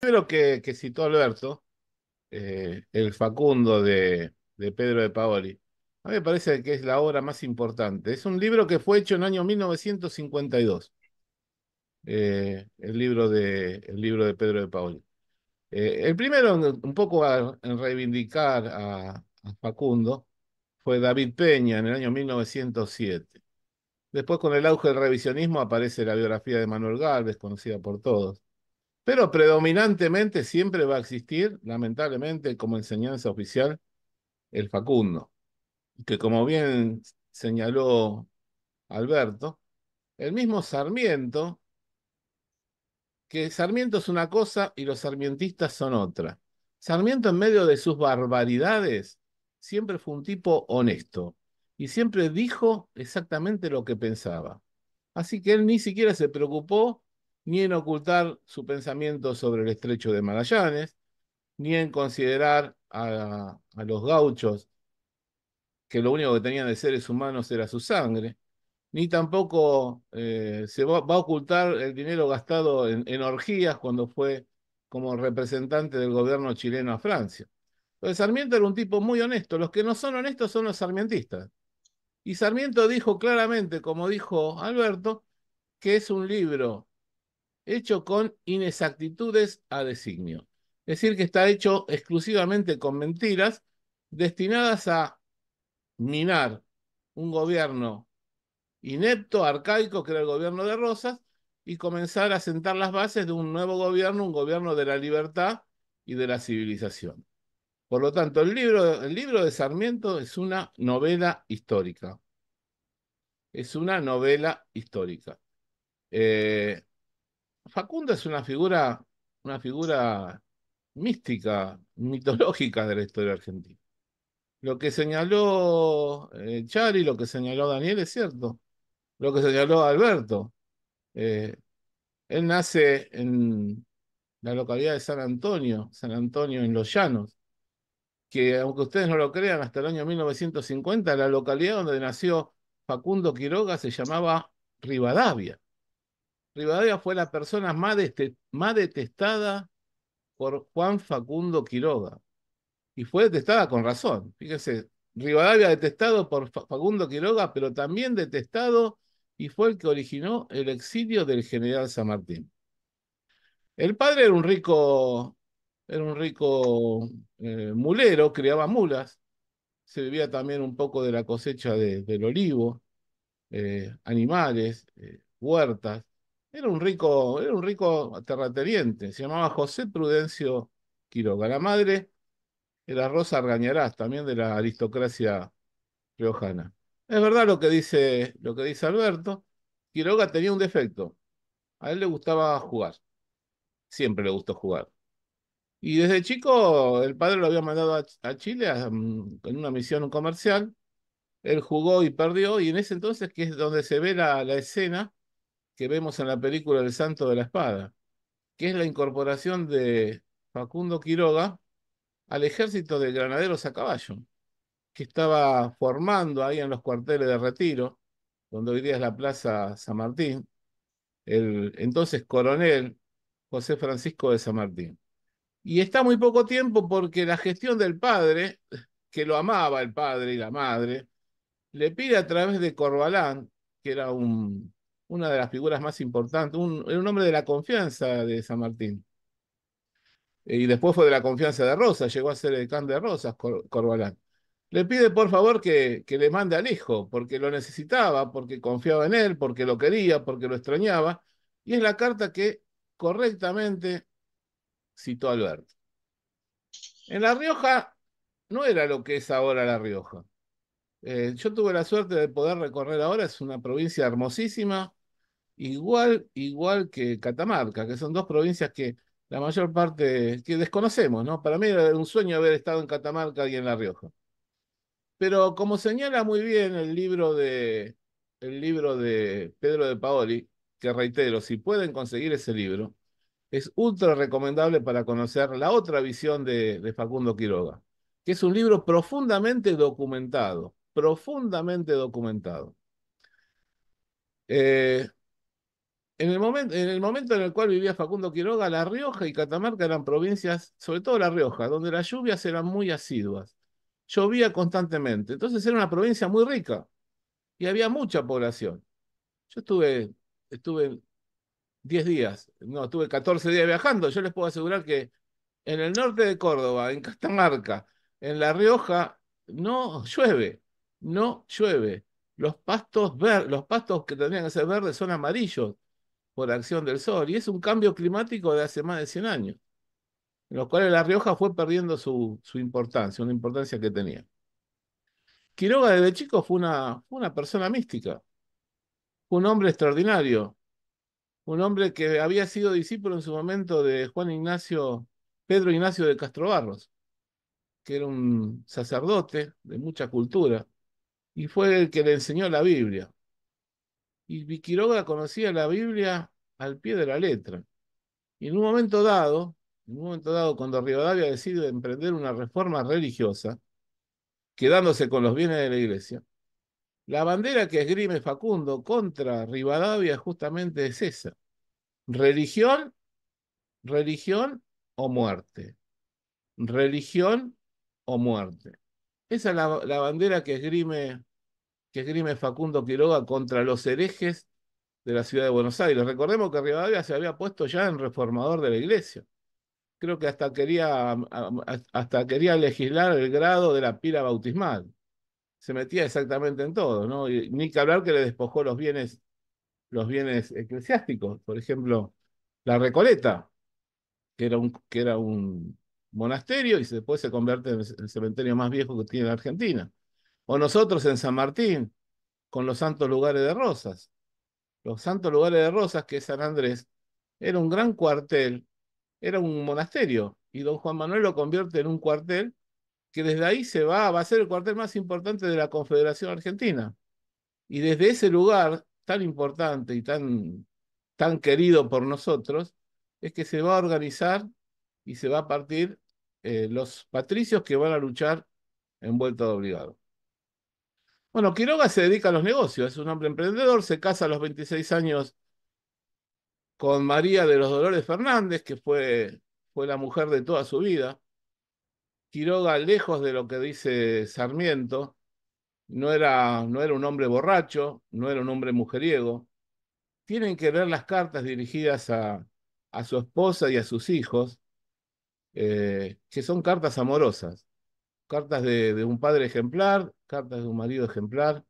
El que, que citó Alberto, eh, El Facundo de, Pedro de Paoli, a mí me parece que es la obra más importante. Es un libro que fue hecho en el año 1952. Eh, el, libro de, el libro de Pedro de Paoli. Eh, el primero, un poco en reivindicar a, Facundo, fue David Peña en el año 1907. Después, con el auge del revisionismo, aparece la biografía de Manuel Gálvez, conocida por todos. Pero predominantemente siempre va a existir, lamentablemente, como enseñanza oficial, el Facundo, que como bien señaló Alberto, el mismo Sarmiento, que Sarmiento es una cosa y los sarmientistas son otra. Sarmiento en medio de sus barbaridades siempre fue un tipo honesto y siempre dijo exactamente lo que pensaba. Así que él ni siquiera se preocupó ni en ocultar su pensamiento sobre el estrecho de Magallanes, ni en considerar a, los gauchos que lo único que tenían de seres humanos era su sangre, ni tampoco eh, se va, a ocultar el dinero gastado en, en, orgías cuando fue como representante del gobierno chileno a Francia. Entonces Sarmiento era un tipo muy honesto, los que no son honestos son los sarmientistas. Y Sarmiento dijo claramente, como dijo Alberto, que es un libro hecho con inexactitudes a designio. Es decir, que está hecho exclusivamente con mentiras destinadas a minar un gobierno inepto, arcaico, que era el gobierno de Rosas, y comenzar a sentar las bases de un nuevo gobierno, un gobierno de la libertad y de la civilización. Por lo tanto, el libro, el libro de Sarmiento es una novela histórica. Es una novela histórica. Eh, Facundo es una figura, una figura mística, mitológica de la historia argentina. Lo que señaló eh, Chari, lo que señaló Daniel es cierto. Lo que señaló Alberto. Eh, él nace en la localidad de San Antonio, San Antonio en Los Llanos, que aunque ustedes no lo crean, hasta el año 1950 la localidad donde nació Facundo Quiroga se llamaba Rivadavia. Rivadavia fue la persona más, más detestada por Juan Facundo Quiroga. Y fue detestada con razón. Fíjese, Rivadavia detestado por Facundo Quiroga, pero también detestado y fue el que originó el exilio del general San Martín. El padre era un rico, era un rico eh, mulero, criaba mulas, se vivía también un poco de la cosecha del olivo, eh, animales, eh, huertas. Era un rico, era un rico terrateniente, se llamaba José Prudencio Quiroga. La madre era Rosa Argañarás, también de la aristocracia riojana. Es verdad lo que dice, lo que dice Alberto, Quiroga tenía un defecto. A él le gustaba jugar. Siempre le gustó jugar. Y desde chico el padre lo había mandado a, Chile mm, en una misión comercial. Él jugó y perdió, y en ese entonces que es donde se ve la escena que vemos en la película El Santo de la Espada, que es la incorporación de Facundo Quiroga al ejército de granaderos a caballo, que estaba formando ahí en los cuarteles de retiro, donde hoy día es la Plaza San Martín, el entonces coronel José Francisco de San Martín. Y está muy poco tiempo porque la gestión del padre, que lo amaba el padre y la madre, le pide a través de Corbalán, que era un una de las figuras más importantes, un, un hombre de la confianza de San Martín. Y después fue de la confianza de Rosa llegó a ser el can de Rosas, Corbalán. Le pide por favor que, que le mande al hijo, porque lo necesitaba, porque confiaba en él, porque lo quería, porque lo extrañaba. Y es la carta que correctamente citó Alberto. En La Rioja no era lo que es ahora La Rioja. Eh, yo tuve la suerte de poder recorrer ahora, es una provincia hermosísima, igual, igual que Catamarca, que son dos provincias que la mayor parte que desconocemos, ¿no? Para mí era un sueño haber estado en Catamarca y en La Rioja. Pero como señala muy bien el libro de, el libro de Pedro de Paoli, que reitero, si pueden conseguir ese libro, es ultra recomendable para conocer la otra visión de, Facundo Quiroga, que es un libro profundamente documentado, profundamente documentado. Eh, en el, momento, en el cual vivía Facundo Quiroga, La Rioja y Catamarca eran provincias, sobre todo La Rioja, donde las lluvias eran muy asiduas. Llovía constantemente. Entonces era una provincia muy rica y había mucha población. Yo estuve, estuve 10 días, no, estuve 14 días viajando. Yo les puedo asegurar que en el norte de Córdoba, en Catamarca, en La Rioja, no llueve, no llueve. Los pastos, ver, los pastos que tendrían que ser verdes son amarillos por acción del sol, y es un cambio climático de hace más de 100 años, en los cuales La Rioja fue perdiendo su, su importancia, una importancia que tenía. Quiroga desde chico fue una, una persona mística, un hombre extraordinario, un hombre que había sido discípulo en su momento de Juan Ignacio, Pedro Ignacio de Castro Barros, que era un sacerdote de mucha cultura, y fue el que le enseñó la Biblia y Viquiroga conocía la Biblia al pie de la letra. Y en un momento dado, en un momento dado, cuando Rivadavia decide emprender una reforma religiosa, quedándose con los bienes de la iglesia, la bandera que esgrime Facundo contra Rivadavia justamente es esa. Religión, religión o muerte. Religión o muerte. Esa es la, la bandera que esgrime que Facundo Quiroga contra los herejes de la ciudad de Buenos Aires. Recordemos que Rivadavia se había puesto ya en reformador de la iglesia. Creo que hasta quería, hasta quería legislar el grado de la pila bautismal. Se metía exactamente en todo, ¿no? Y ni que hablar que le despojó los bienes, los bienes eclesiásticos. Por ejemplo, la Recoleta, que era un, que era un monasterio y después se convierte en el cementerio más viejo que tiene la Argentina. O nosotros en San Martín, con los santos lugares de Rosas. Los santos lugares de Rosas, que es San Andrés, era un gran cuartel, era un monasterio, y don Juan Manuel lo convierte en un cuartel que desde ahí se va, va a ser el cuartel más importante de la Confederación Argentina. Y desde ese lugar tan importante y tan, tan querido por nosotros, es que se va a organizar y se va a partir eh, los patricios que van a luchar en vuelta de obligado. Bueno, Quiroga se dedica a los negocios, es un hombre emprendedor, se casa a los 26 años con María de los Dolores Fernández, que fue, fue la mujer de toda su vida. Quiroga, lejos de lo que dice Sarmiento, no era, no era un hombre borracho, no era un hombre mujeriego. Tienen que ver las cartas dirigidas a, su esposa y a sus hijos, eh, que son cartas amorosas cartas de, un padre ejemplar, cartas de un marido ejemplar.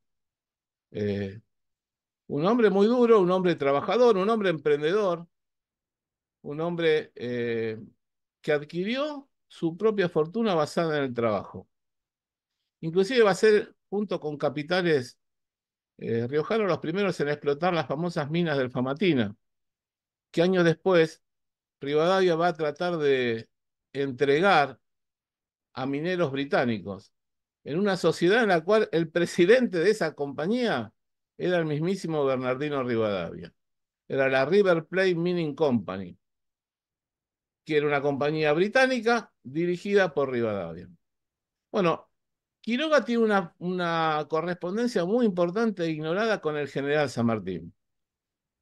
Eh, un hombre muy duro, un hombre trabajador, un hombre emprendedor, un hombre eh, que adquirió su propia fortuna basada en el trabajo. Inclusive va a ser, junto con capitales riojano eh, riojanos, los primeros en explotar las famosas minas del Famatina, que años después Rivadavia va a tratar de entregar a mineros británicos, en una sociedad en la cual el presidente de esa compañía era el mismísimo Bernardino Rivadavia. Era la River Plate Mining Company, que era una compañía británica dirigida por Rivadavia. Bueno, Quiroga tiene una, una correspondencia muy importante e ignorada con el general San Martín.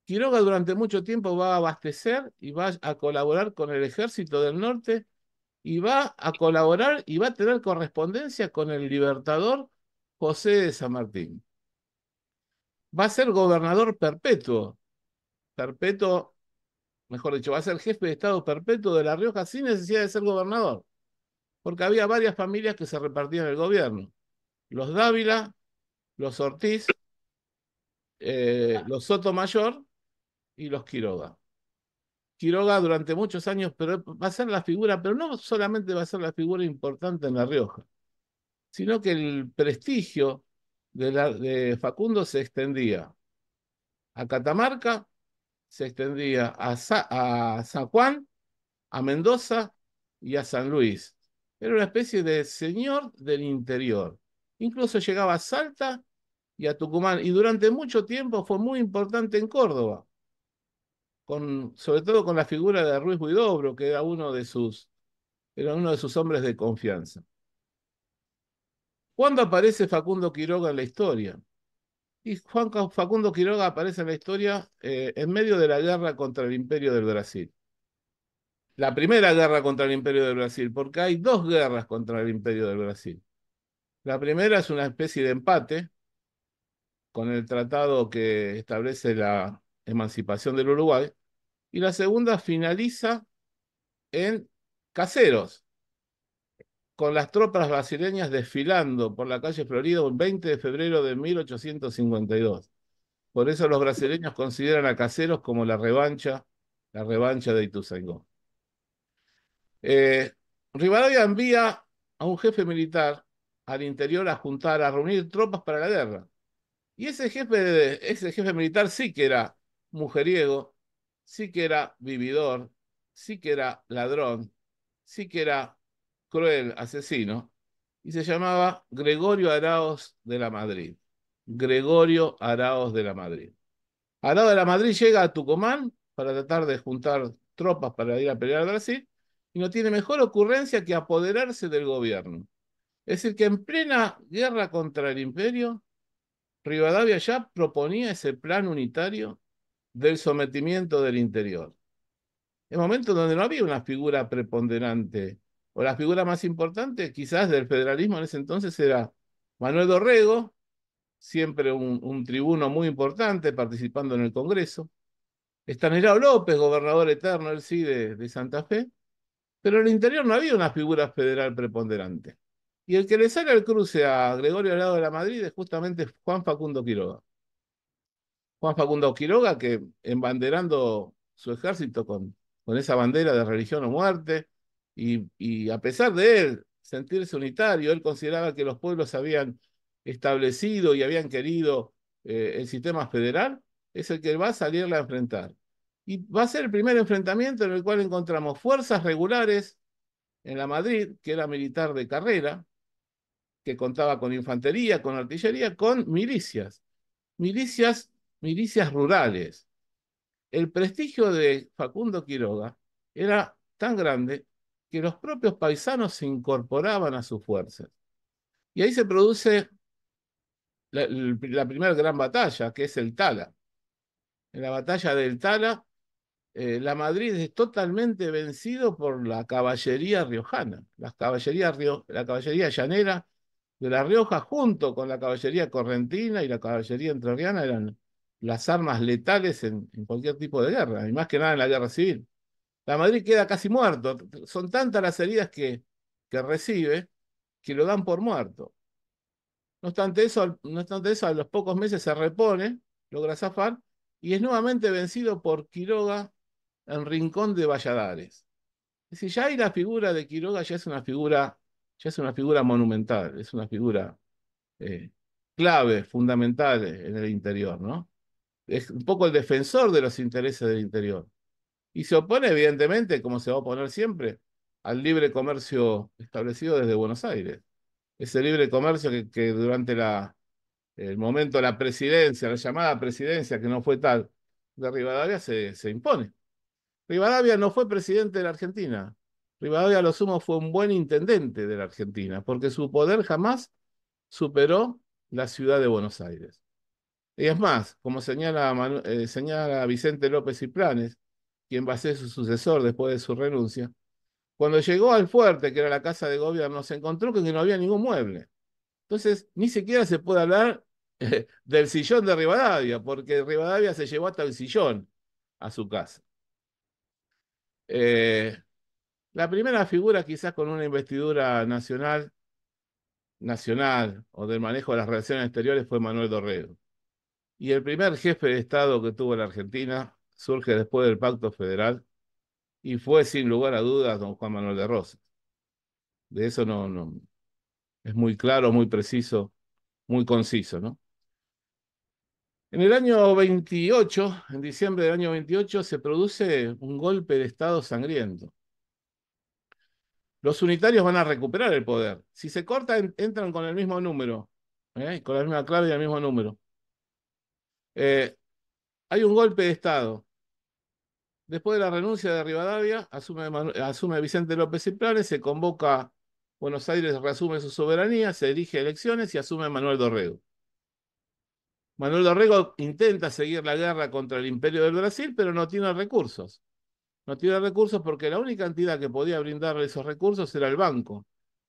Quiroga durante mucho tiempo va a abastecer y va a colaborar con el ejército del norte y va a colaborar y va a tener correspondencia con el libertador José de San Martín. Va a ser gobernador perpetuo, perpetuo, mejor dicho, va a ser jefe de Estado perpetuo de La Rioja sin necesidad de ser gobernador, porque había varias familias que se repartían el gobierno. Los Dávila, los Ortiz, eh, los Sotomayor y los Quiroga. Quiroga durante muchos años pero va a ser la figura, pero no solamente va a ser la figura importante en La Rioja, sino que el prestigio de, Facundo se extendía a Catamarca, se extendía a, a San Juan, a Mendoza y a San Luis. Era una especie de señor del interior. Incluso llegaba a Salta y a Tucumán. Y durante mucho tiempo fue muy importante en Córdoba sobre todo con la figura de Ruiz Huidobro, que era uno de sus, uno de sus hombres de confianza. ¿Cuándo aparece Facundo Quiroga en la historia? Y Juan Facundo Quiroga aparece en la historia eh, en medio de la guerra contra el Imperio del Brasil. La primera guerra contra el Imperio del Brasil, porque hay dos guerras contra el Imperio del Brasil. La primera es una especie de empate con el tratado que establece la emancipación del Uruguay, y la segunda finaliza en Caseros, con las tropas brasileñas desfilando por la calle Florida el 20 de febrero de 1852. Por eso los brasileños consideran a Caseros como la revancha, la revancha de Ituzaingó. Eh, Rivadavia envía a un jefe militar al interior a juntar, a reunir tropas para la guerra. Y ese jefe militar sí que era mujeriego, sí que era vividor, sí que era ladrón, sí que era cruel asesino, y se llamaba Gregorio Araos de la Madrid. Gregorio Araos de la Madrid. Araos de la Madrid llega a Tucumán para tratar de juntar tropas para ir a pelear a Brasil y no tiene mejor ocurrencia que apoderarse del gobierno. Es decir, que en plena guerra contra el imperio, Rivadavia ya proponía ese plan unitario del sometimiento del interior. En momentos donde no había una figura preponderante, o la figura más importante quizás del federalismo en ese entonces era Manuel Dorrego, siempre un, tribuno muy importante participando en el Congreso, Estanislao López, gobernador eterno, el sí, de, Santa Fe, pero en el interior no había una figura federal preponderante. Y el que le sale al cruce a Gregorio Alado de la Madrid es justamente Juan Facundo Quiroga. Juan Facundo Quiroga, que embanderando su ejército con, con esa bandera de religión o muerte, y, a pesar de él sentirse unitario, él consideraba que los pueblos habían establecido y habían querido eh, el sistema federal, es el que va a salir a enfrentar. Y va a ser el primer enfrentamiento en el cual encontramos fuerzas regulares en la Madrid, que era militar de carrera, que contaba con infantería, con artillería, con milicias. Milicias milicias rurales. El prestigio de Facundo Quiroga era tan grande que los propios paisanos se incorporaban a sus fuerzas. Y ahí se produce la, primera gran batalla, que es el Tala. En la batalla del Tala, eh, la Madrid es totalmente vencido por la caballería riojana, la caballería, la caballería llanera de La Rioja, junto con la caballería correntina y la caballería entrerriana, eran las armas letales en, cualquier tipo de guerra, y más que nada en la guerra civil. La Madrid queda casi muerto. Son tantas las heridas que, que recibe que lo dan por muerto. No obstante, eso, no obstante eso, a los pocos meses se repone, logra zafar, y es nuevamente vencido por Quiroga en Rincón de Valladares. Es decir, ya hay la figura de Quiroga, ya es una figura, ya es una figura monumental, es una figura eh, clave, fundamental en el interior, ¿no? es un poco el defensor de los intereses del interior. Y se opone, evidentemente, como se va a oponer siempre, al libre comercio establecido desde Buenos Aires. Ese libre comercio que, durante la, el momento de la presidencia, la llamada presidencia, que no fue tal, de Rivadavia se, se impone. Rivadavia no fue presidente de la Argentina. Rivadavia, a lo sumo, fue un buen intendente de la Argentina, porque su poder jamás superó la ciudad de Buenos Aires. Y es más, como eh, señala, Vicente López y Planes, quien va a ser su sucesor después de su renuncia, cuando llegó al fuerte, que era la casa de gobierno, se encontró que no había ningún mueble. Entonces, ni siquiera se puede hablar eh, del sillón de Rivadavia, porque Rivadavia se llevó hasta el sillón a su casa. Eh, la primera figura, quizás con una investidura nacional, nacional o del manejo de las relaciones exteriores, fue Manuel Dorrego. Y el primer jefe de Estado que tuvo la Argentina surge después del Pacto Federal y fue sin lugar a dudas don Juan Manuel de Rosas. De eso no, es muy claro, muy preciso, muy conciso, ¿no? En el año 28, en diciembre del año 28, se produce un golpe de Estado sangriento. Los unitarios van a recuperar el poder. Si se corta, entran con el mismo número, ¿eh? con la misma clave y el mismo número. Eh, hay un golpe de Estado. Después de la renuncia de Rivadavia, asume, Vicente López Planes, se convoca Buenos Aires, reasume su soberanía, se dirige elecciones y asume Manuel Dorrego. Manuel Dorrego intenta seguir la guerra contra el imperio del Brasil, pero no tiene recursos. No tiene recursos porque la única entidad que podía brindarle esos recursos era el banco,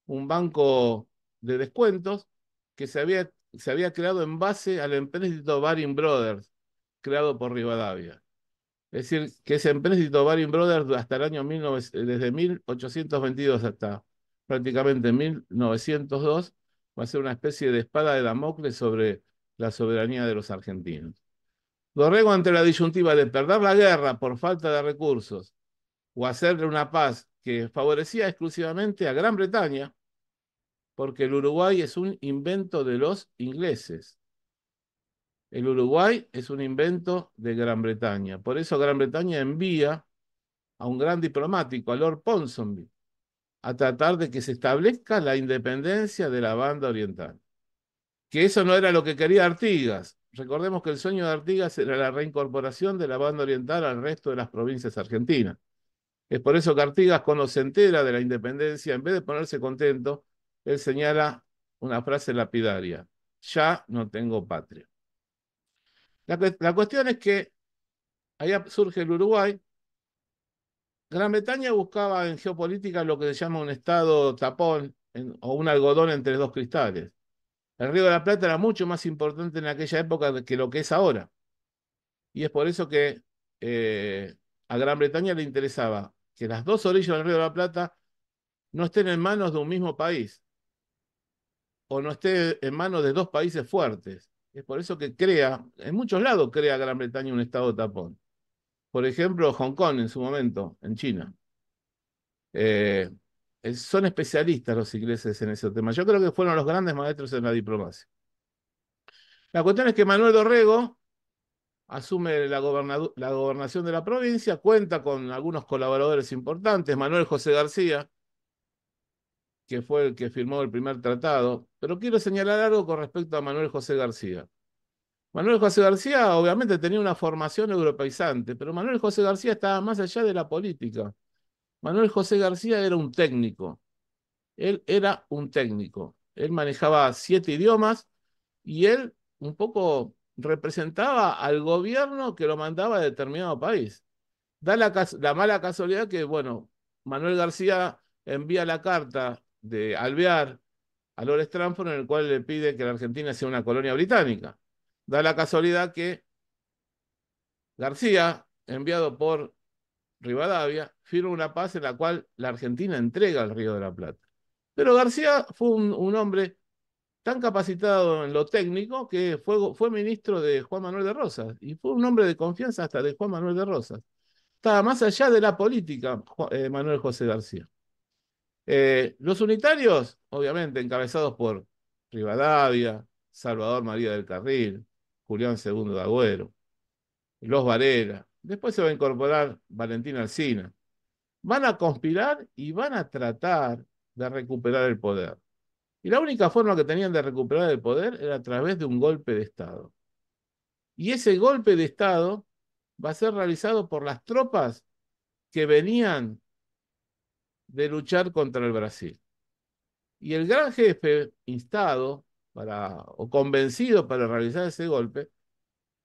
un banco de descuentos que se había se había creado en base al empréstito Baring Brothers, creado por Rivadavia. Es decir, que ese empréstito Baring Brothers hasta el año desde 1822 hasta prácticamente 1902 va a ser una especie de espada de Damocles sobre la soberanía de los argentinos. Dorrego ante la disyuntiva de perder la guerra por falta de recursos o hacerle una paz que favorecía exclusivamente a Gran Bretaña, porque el Uruguay es un invento de los ingleses. El Uruguay es un invento de Gran Bretaña. Por eso Gran Bretaña envía a un gran diplomático, a Lord Ponsonby, a tratar de que se establezca la independencia de la banda oriental. Que eso no era lo que quería Artigas. Recordemos que el sueño de Artigas era la reincorporación de la banda oriental al resto de las provincias argentinas. Es por eso que Artigas, cuando se entera de la independencia, en vez de ponerse contento, él señala una frase lapidaria, ya no tengo patria. La, cuestión es que allá surge el Uruguay, Gran Bretaña buscaba en geopolítica lo que se llama un estado tapón o un algodón entre dos cristales. El Río de la Plata era mucho más importante en aquella época que lo que es ahora. Y es por eso que eh, a Gran Bretaña le interesaba que las dos orillas del Río de la Plata no estén en manos de un mismo país, o no esté en manos de dos países fuertes. Es por eso que crea, en muchos lados crea Gran Bretaña un estado tapón. Por ejemplo, Hong Kong en su momento, en China. Eh, son especialistas los ingleses en ese tema. Yo creo que fueron los grandes maestros en la diplomacia. La cuestión es que Manuel Dorrego asume la gobernación de la provincia, cuenta con algunos colaboradores importantes, Manuel José García, que fue el que firmó el primer tratado, pero quiero señalar algo con respecto a Manuel José García. Manuel José García obviamente tenía una formación europeizante, pero Manuel José García estaba más allá de la política. Manuel José García era un técnico. Él era un técnico. Él manejaba siete idiomas y él un poco representaba al gobierno que lo mandaba a determinado país. Da la, mala casualidad que, bueno, Manuel García envía la carta de Alvear a Lord Stranford, en el cual le pide que la Argentina sea una colonia británica. Da la casualidad que García, enviado por Rivadavia, firma una paz en la cual la Argentina entrega el Río de la Plata. Pero García fue un, hombre tan capacitado en lo técnico que fue, fue, ministro de Juan Manuel de Rosas y fue un hombre de confianza hasta de Juan Manuel de Rosas. Estaba más allá de la política, eh, Manuel José García. Eh, los unitarios, obviamente, encabezados por Rivadavia, Salvador María del Carril, Julián II de Agüero, los Varela. Después se va a incorporar Valentín Alsina. Van a conspirar y van a tratar de recuperar el poder. Y la única forma que tenían de recuperar el poder era a través de un golpe de Estado. Y ese golpe de Estado va a ser realizado por las tropas que venían de luchar contra el Brasil. Y el gran jefe, instado para, o convencido para realizar ese golpe,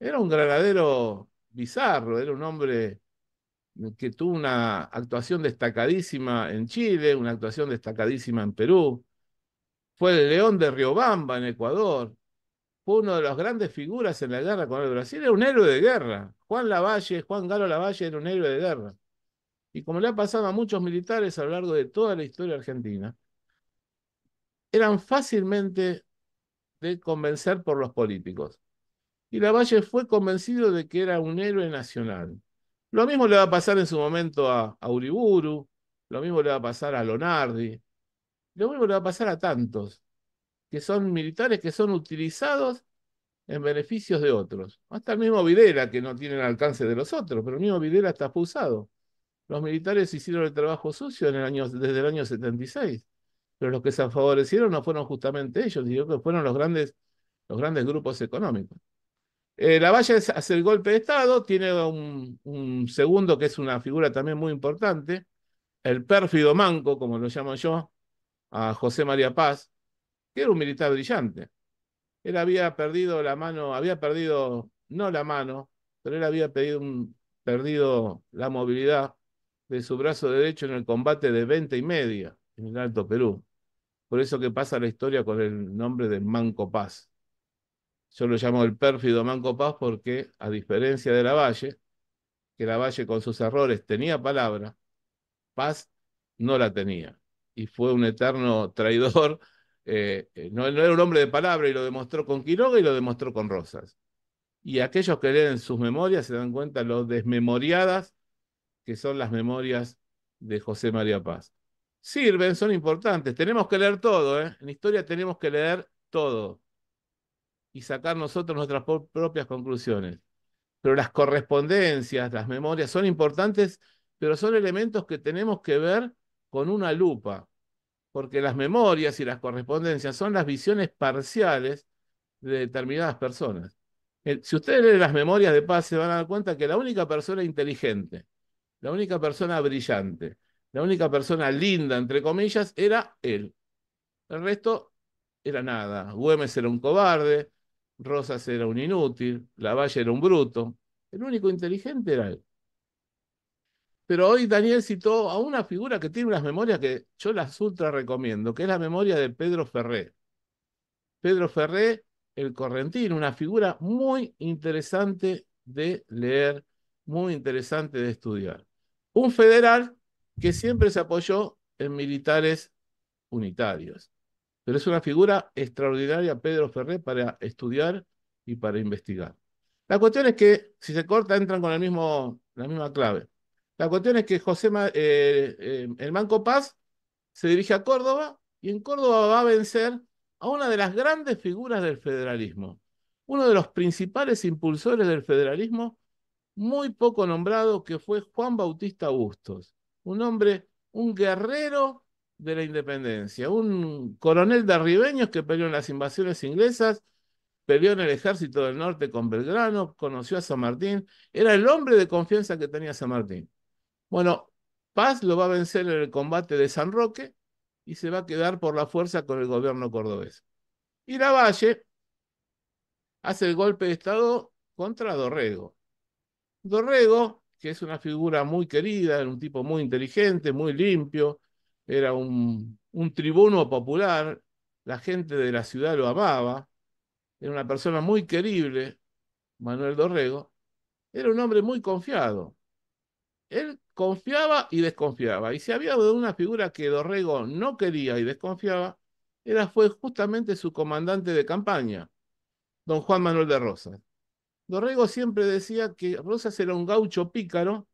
era un granadero bizarro, era un hombre que tuvo una actuación destacadísima en Chile, una actuación destacadísima en Perú, fue el león de Riobamba en Ecuador, fue uno de las grandes figuras en la guerra con el Brasil, era un héroe de guerra. Juan Lavalle, Juan Galo Lavalle era un héroe de guerra y como le ha pasado a muchos militares a lo largo de toda la historia argentina, eran fácilmente de convencer por los políticos. Y Lavalle fue convencido de que era un héroe nacional. Lo mismo le va a pasar en su momento a, Uriburu, lo mismo le va a pasar a Lonardi, lo mismo le va a pasar a tantos, que son militares que son utilizados en beneficios de otros. Hasta el mismo Videla, que no tiene el alcance de los otros, pero el mismo Videla está expulsado. Los militares hicieron el trabajo sucio en el año, desde el año 76, pero los que se favorecieron no fueron justamente ellos, sino que fueron los grandes, los grandes grupos económicos. Eh, la valla hace el golpe de Estado, tiene un, segundo que es una figura también muy importante, el pérfido manco, como lo llamo yo, a José María Paz, que era un militar brillante. Él había perdido la mano, había perdido, no la mano, pero él había perdido la movilidad de su brazo derecho en el combate de 20 y media en el Alto Perú. Por eso que pasa la historia con el nombre de Manco Paz. Yo lo llamo el pérfido Manco Paz porque, a diferencia de Lavalle, que Lavalle con sus errores tenía palabra, Paz no la tenía. Y fue un eterno traidor. Eh, eh, no, no era un hombre de palabra y lo demostró con Quiroga y lo demostró con Rosas. Y aquellos que leen sus memorias se dan cuenta lo desmemoriadas que son las memorias de José María Paz. Sirven, son importantes. Tenemos que leer todo, ¿eh? En historia tenemos que leer todo y sacar nosotros nuestras propias conclusiones. Pero las correspondencias, las memorias son importantes, pero son elementos que tenemos que ver con una lupa, porque las memorias y las correspondencias son las visiones parciales de determinadas personas. Eh, si ustedes leen las memorias de paz, se van a dar cuenta que la única persona inteligente la única persona brillante, la única persona linda, entre comillas, era él. El resto era nada. Güemes era un cobarde, Rosas era un inútil, Lavalle era un bruto. El único inteligente era él. Pero hoy Daniel citó a una figura que tiene unas memorias que yo las ultra recomiendo, que es la memoria de Pedro Ferré. Pedro Ferré, el correntino, una figura muy interesante de leer, muy interesante de estudiar. Un federal que siempre se apoyó en militares unitarios. Pero es una figura extraordinaria, Pedro Ferré, para estudiar y para investigar. La cuestión es que, si se corta, entran con el mismo, la misma clave. La cuestión es que José eh, eh, el Manco Paz se dirige a Córdoba y en Córdoba va a vencer a una de las grandes figuras del federalismo, uno de los principales impulsores del federalismo muy poco nombrado que fue Juan Bautista Bustos, un hombre, un guerrero de la independencia, un coronel de arribeños que peleó en las invasiones inglesas, peleó en el ejército del norte con Belgrano, conoció a San Martín, era el hombre de confianza que tenía San Martín. Bueno, Paz lo va a vencer en el combate de San Roque y se va a quedar por la fuerza con el gobierno cordobés. Y Lavalle hace el golpe de Estado contra Dorrego. Dorrego, que es una figura muy querida, era un tipo muy inteligente, muy limpio, era un, tribuno popular, la gente de la ciudad lo amaba, era una persona muy querible, Manuel Dorrego, era un hombre muy confiado. Él confiaba y desconfiaba. Y si había una figura que Dorrego no quería y desconfiaba, era fue justamente su comandante de campaña, don Juan Manuel de Rosas. Dorrego siempre decía que Rosas era un gaucho pícaro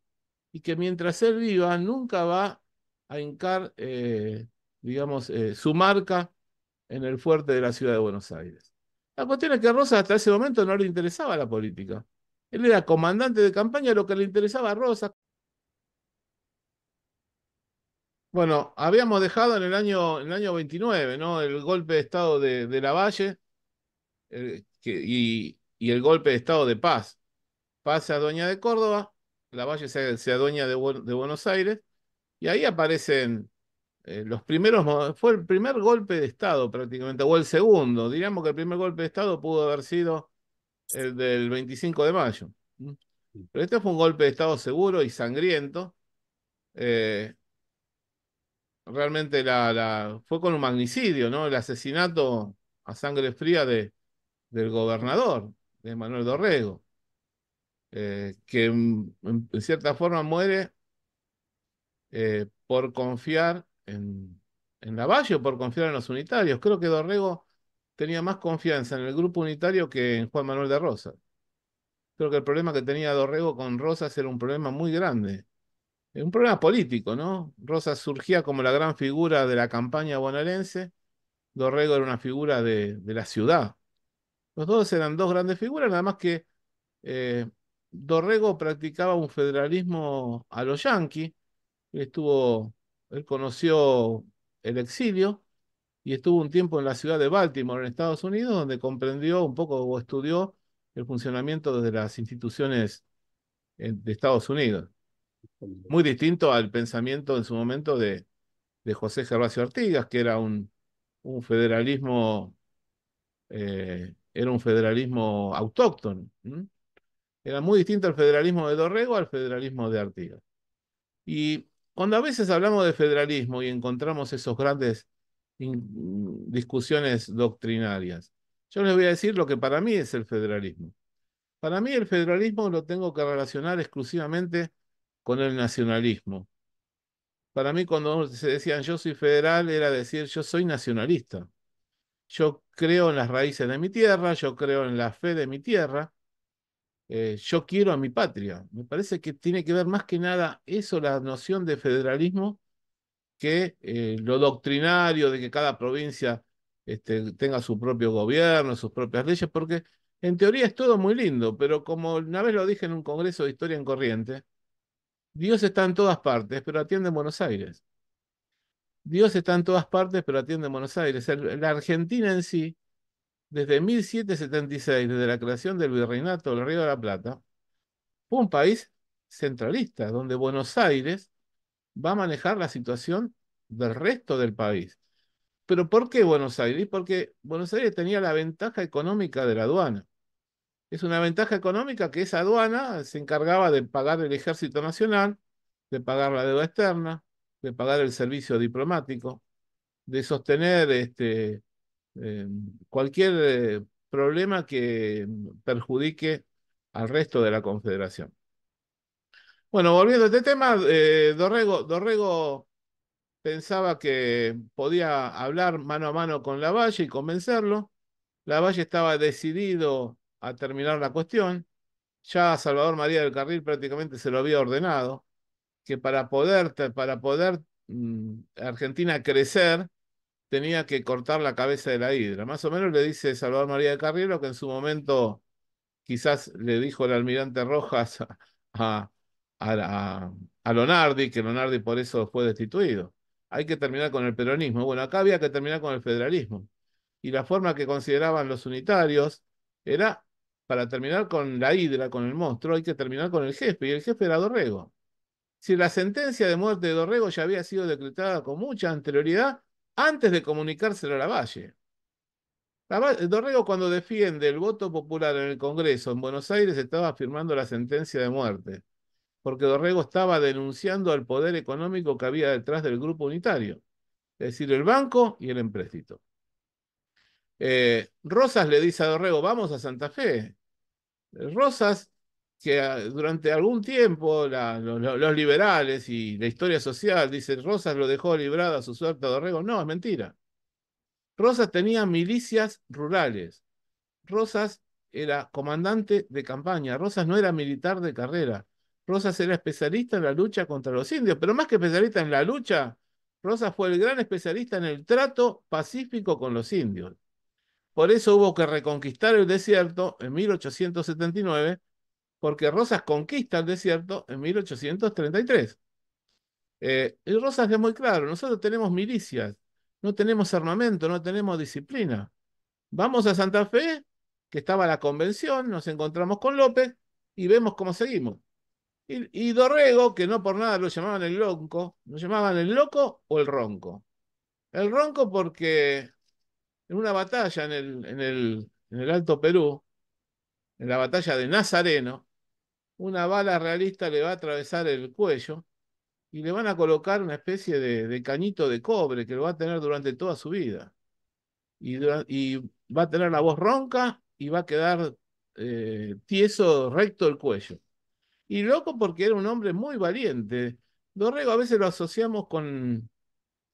y que mientras él viva nunca va a hincar, eh, digamos, eh, su marca en el fuerte de la ciudad de Buenos Aires. La cuestión es que a Rosas hasta ese momento no le interesaba la política. Él era comandante de campaña, lo que le interesaba a Rosas. Bueno, habíamos dejado en el año, el año 29, ¿no? El golpe de Estado de, Lavalle, eh, que, y y el golpe de Estado de Paz. Paz se adueña de Córdoba, Lavalle se, se adueña de, Buenos Aires, y ahí aparecen eh, los primeros, fue el primer golpe de Estado prácticamente, o el segundo. Diríamos que el primer golpe de Estado pudo haber sido el del 25 de mayo. Pero este fue un golpe de Estado seguro y sangriento. Eh, realmente fue con un magnicidio, ¿no? El asesinato a sangre fría de, del gobernador de Manuel Dorrego, eh, que en, cierta forma muere eh, por confiar en, en Lavalle o por confiar en los unitarios. Creo que Dorrego tenía más confianza en el grupo unitario que en Juan Manuel de Rosas. Creo que el problema que tenía Dorrego con Rosas era un problema muy grande eh, un problema político, ¿no? Rosas surgía como la gran figura de la campaña bonaerense, Dorrego era una figura de, de la ciudad. Los dos eran dos grandes figuras, nada más que eh, Dorrego practicaba un federalismo a los yanquis. Él estuvo, él conoció el exilio y estuvo un tiempo en la ciudad de Baltimore, en Estados Unidos, donde comprendió un poco o estudió el funcionamiento de las instituciones eh, de Estados Unidos. Muy distinto al pensamiento en su momento de, José Gervasio Artigas, que era un, federalismo eh, era un federalismo autóctono. Era muy distinto al federalismo de Dorrego al federalismo de Artigas. Y cuando a veces hablamos de federalismo y encontramos esas grandes discusiones doctrinarias, yo les voy a decir lo que para mí es el federalismo. Para mí el federalismo lo tengo que relacionar exclusivamente con el nacionalismo. Para mí cuando se decían yo soy federal era decir yo soy nacionalista. Yo creo en las raíces de mi tierra, yo creo en la fe de mi tierra, eh, yo quiero a mi patria. Me parece que tiene que ver más que nada eso, la noción de federalismo, que eh, lo doctrinario de que cada provincia este, tenga su propio gobierno, sus propias leyes, porque en teoría es todo muy lindo, pero como una vez lo dije en un congreso de historia en corriente, Dios está en todas partes, pero atiende en Buenos Aires. Dios está en todas partes, pero atiende Buenos Aires. La Argentina en sí, desde 1776, desde la creación del virreinato del Río de la Plata, fue un país centralista, donde Buenos Aires va a manejar la situación del resto del país. ¿Pero por qué Buenos Aires? Porque Buenos Aires tenía la ventaja económica de la aduana. Es una ventaja económica que esa aduana se encargaba de pagar el ejército nacional, de pagar la deuda externa, de pagar el servicio diplomático, de sostener este, eh, cualquier eh, problema que perjudique al resto de la Confederación. Bueno, volviendo a este tema, eh, Dorrego, Dorrego pensaba que podía hablar mano a mano con Lavalle y convencerlo. Lavalle estaba decidido a terminar la cuestión. Ya Salvador María del Carril prácticamente se lo había ordenado que para poder, para poder mm, Argentina crecer, tenía que cortar la cabeza de la hidra. Más o menos le dice Salvador María de Carriero, que en su momento quizás le dijo el almirante Rojas a, a, a Lonardi, que Lonardi por eso fue destituido. Hay que terminar con el peronismo. Bueno, acá había que terminar con el federalismo. Y la forma que consideraban los unitarios era, para terminar con la hidra, con el monstruo, hay que terminar con el jefe. Y el jefe era Dorrego si la sentencia de muerte de Dorrego ya había sido decretada con mucha anterioridad antes de comunicársela a Lavalle. Dorrego cuando defiende el voto popular en el Congreso en Buenos Aires estaba firmando la sentencia de muerte, porque Dorrego estaba denunciando al poder económico que había detrás del grupo unitario, es decir, el banco y el empréstito. Eh, Rosas le dice a Dorrego, vamos a Santa Fe. Eh, Rosas que ah, durante algún tiempo los liberales y la historia social dicen Rosas lo dejó librado a su suerte de Dorrego. No, es mentira. Rosas tenía milicias rurales. Rosas era comandante de campaña. Rosas no era militar de carrera. Rosas era especialista en la lucha contra los indios, pero más que especialista en la lucha, Rosas fue el gran especialista en el trato pacífico con los indios. Por eso hubo que reconquistar el desierto en 1879 porque Rosas conquista el desierto en 1833. Eh, y Rosas es muy claro, nosotros tenemos milicias, no tenemos armamento, no tenemos disciplina. Vamos a Santa Fe, que estaba la convención, nos encontramos con López y vemos cómo seguimos. Y, Dorrego, que no por nada lo llamaban el loco, lo llamaban el loco o el ronco. El ronco porque en una batalla en el, en el Alto Perú, en la batalla de Nazareno, una bala realista le va a atravesar el cuello y le van a colocar una especie de, cañito de cobre que lo va a tener durante toda su vida. Y, va a tener la voz ronca y va a quedar eh, tieso recto el cuello. Y loco porque era un hombre muy valiente. Dorrego a veces lo asociamos con,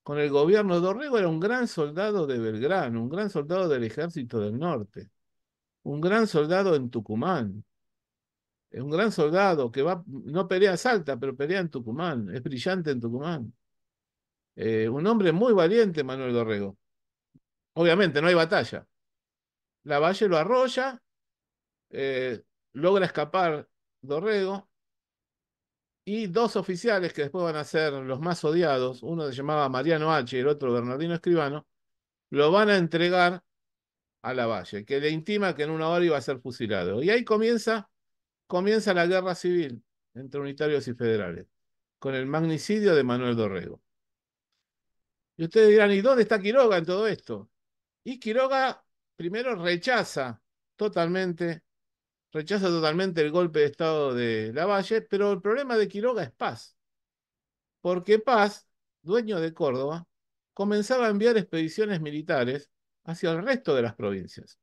con el gobierno. Dorrego era un gran soldado de Belgrano, un gran soldado del ejército del norte, un gran soldado en Tucumán, es un gran soldado que va, no pelea en Salta, pero pelea en Tucumán, es brillante en Tucumán. Eh, un hombre muy valiente, Manuel Dorrego. Obviamente, no hay batalla. La Valle lo arrolla, eh, logra escapar Dorrego, y dos oficiales que después van a ser los más odiados, uno se llamaba Mariano H y el otro Bernardino Escribano, lo van a entregar a Lavalle, que le intima que en una hora iba a ser fusilado. Y ahí comienza comienza la guerra civil entre unitarios y federales, con el magnicidio de Manuel Dorrego. Y ustedes dirán, ¿y dónde está Quiroga en todo esto? Y Quiroga primero rechaza totalmente, rechaza totalmente el golpe de Estado de Lavalle, pero el problema de Quiroga es Paz, porque Paz, dueño de Córdoba, comenzaba a enviar expediciones militares hacia el resto de las provincias.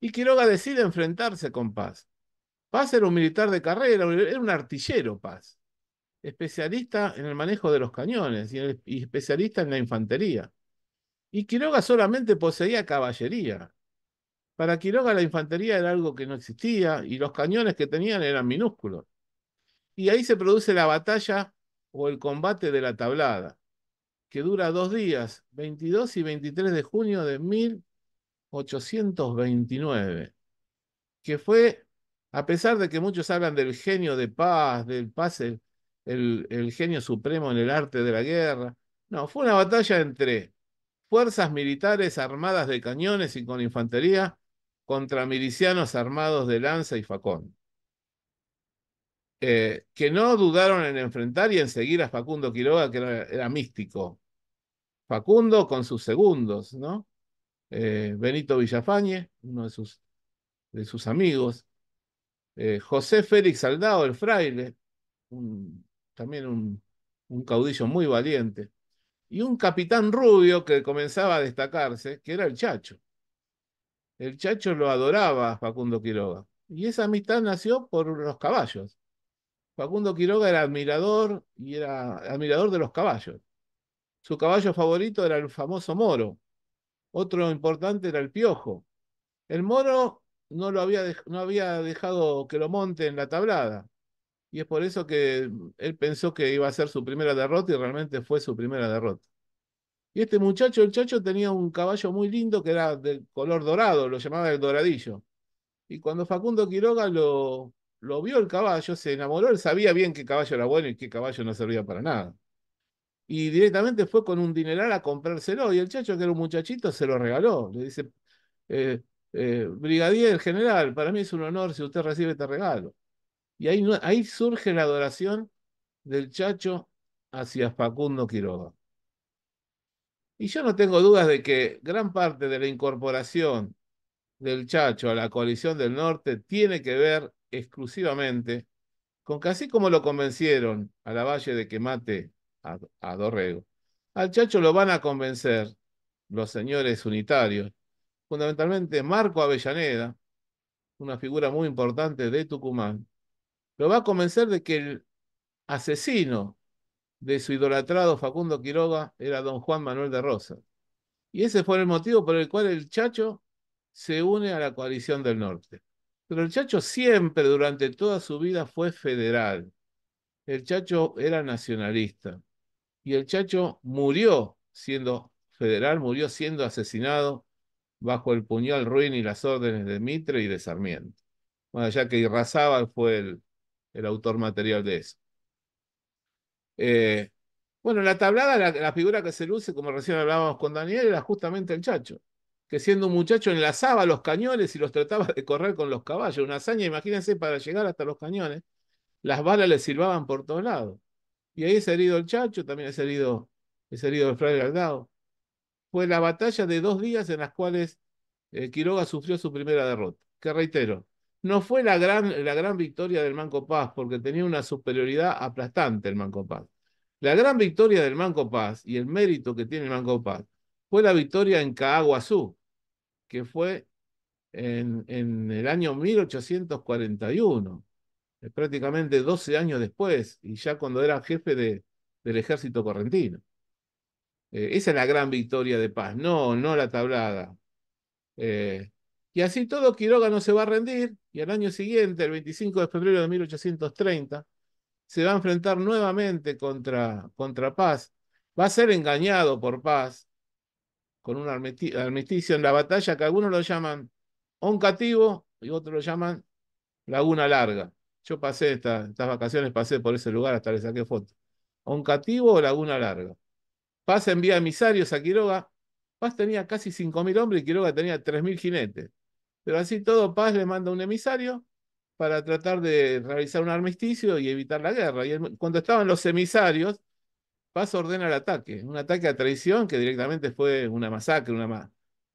Y Quiroga decide enfrentarse con Paz Paz era un militar de carrera, era un artillero Paz, especialista en el manejo de los cañones y, especialista en la infantería. Y Quiroga solamente poseía caballería. Para Quiroga la infantería era algo que no existía y los cañones que tenían eran minúsculos. Y ahí se produce la batalla o el combate de la tablada, que dura dos días, 22 y 23 de junio de 1829, que fue a pesar de que muchos hablan del genio de paz, del paz, el, genio supremo en el arte de la guerra, no, fue una batalla entre fuerzas militares armadas de cañones y con infantería contra milicianos armados de lanza y facón. Eh, que no dudaron en enfrentar y en seguir a Facundo Quiroga, que era, místico. Facundo con sus segundos, ¿no? Eh, Benito Villafañe, uno de sus, de sus amigos, eh, José Félix Aldao, el fraile, también un, un caudillo muy valiente, y un capitán rubio que comenzaba a destacarse, que era el Chacho. El Chacho lo adoraba Facundo Quiroga, y esa amistad nació por los caballos. Facundo Quiroga era admirador y era admirador de los caballos. Su caballo favorito era el famoso Moro. Otro importante era el Piojo. El Moro no, lo había no había dejado que lo monte en la tablada. Y es por eso que él pensó que iba a ser su primera derrota y realmente fue su primera derrota. Y este muchacho, el chacho, tenía un caballo muy lindo que era de color dorado, lo llamaba el doradillo. Y cuando Facundo Quiroga lo, lo vio el caballo, se enamoró, él sabía bien qué caballo era bueno y qué caballo no servía para nada. Y directamente fue con un dineral a comprárselo y el chacho, que era un muchachito, se lo regaló. Le dice, eh, eh, brigadier general, para mí es un honor si usted recibe este regalo. Y ahí, surge la adoración del Chacho hacia Facundo Quiroga. Y yo no tengo dudas de que gran parte de la incorporación del Chacho a la coalición del norte tiene que ver exclusivamente con que así como lo convencieron a la Valle de que mate a Dorrego, al Chacho lo van a convencer los señores unitarios fundamentalmente Marco Avellaneda, una figura muy importante de Tucumán, lo va a convencer de que el asesino de su idolatrado Facundo Quiroga era don Juan Manuel de Rosa. Y ese fue el motivo por el cual el Chacho se une a la coalición del norte. Pero el Chacho siempre, durante toda su vida, fue federal. El Chacho era nacionalista. Y el Chacho murió siendo federal, murió siendo asesinado bajo el puñal ruin y las órdenes de Mitre y de Sarmiento. Bueno, ya que Irrazaba fue el, autor material de eso. Eh, bueno, la tablada, la, figura que se luce, como recién hablábamos con Daniel, era justamente el Chacho, que siendo un muchacho enlazaba los cañones y los trataba de correr con los caballos. Una hazaña, imagínense, para llegar hasta los cañones, las balas le silbaban por todos lados. Y ahí es herido el Chacho, también es herido, el fraile Galdado fue la batalla de dos días en las cuales eh, Quiroga sufrió su primera derrota. Que reitero, no fue la gran, la gran victoria del Manco Paz, porque tenía una superioridad aplastante el Manco Paz. La gran victoria del Manco Paz y el mérito que tiene el Manco Paz fue la victoria en Caaguazú, que fue en, el año 1841, eh, prácticamente 12 años después, y ya cuando era jefe de, del ejército correntino. Eh, esa es la gran victoria de Paz, no, no la tablada. Eh, y así todo, Quiroga no se va a rendir y al año siguiente, el 25 de febrero de 1830, se va a enfrentar nuevamente contra, contra Paz. Va a ser engañado por Paz con un armisticio en la batalla que algunos lo llaman Oncativo y otros lo llaman Laguna Larga. Yo pasé estas vacaciones, pasé por ese lugar hasta le saqué foto. Oncativo o Laguna Larga. Paz envía emisarios a Quiroga. Paz tenía casi 5.000 hombres y Quiroga tenía 3.000 jinetes. Pero así todo, Paz le manda un emisario para tratar de realizar un armisticio y evitar la guerra. Y cuando estaban los emisarios, Paz ordena el ataque, un ataque a traición que directamente fue una masacre, una,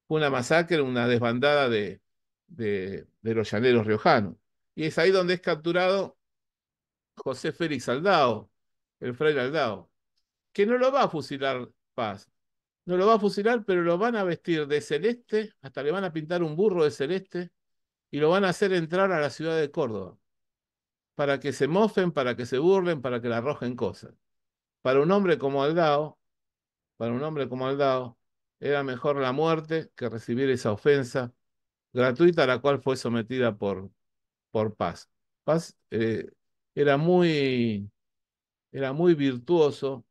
una masacre, una desbandada de, de, de los llaneros riojanos. Y es ahí donde es capturado José Félix Aldao, el fraile Aldao que no lo va a fusilar Paz. No lo va a fusilar, pero lo van a vestir de celeste, hasta le van a pintar un burro de celeste y lo van a hacer entrar a la ciudad de Córdoba para que se mofen, para que se burlen, para que le arrojen cosas. Para un hombre como Aldao, para un hombre como Aldao, era mejor la muerte que recibir esa ofensa gratuita a la cual fue sometida por, por Paz. Paz eh, era, muy, era muy virtuoso,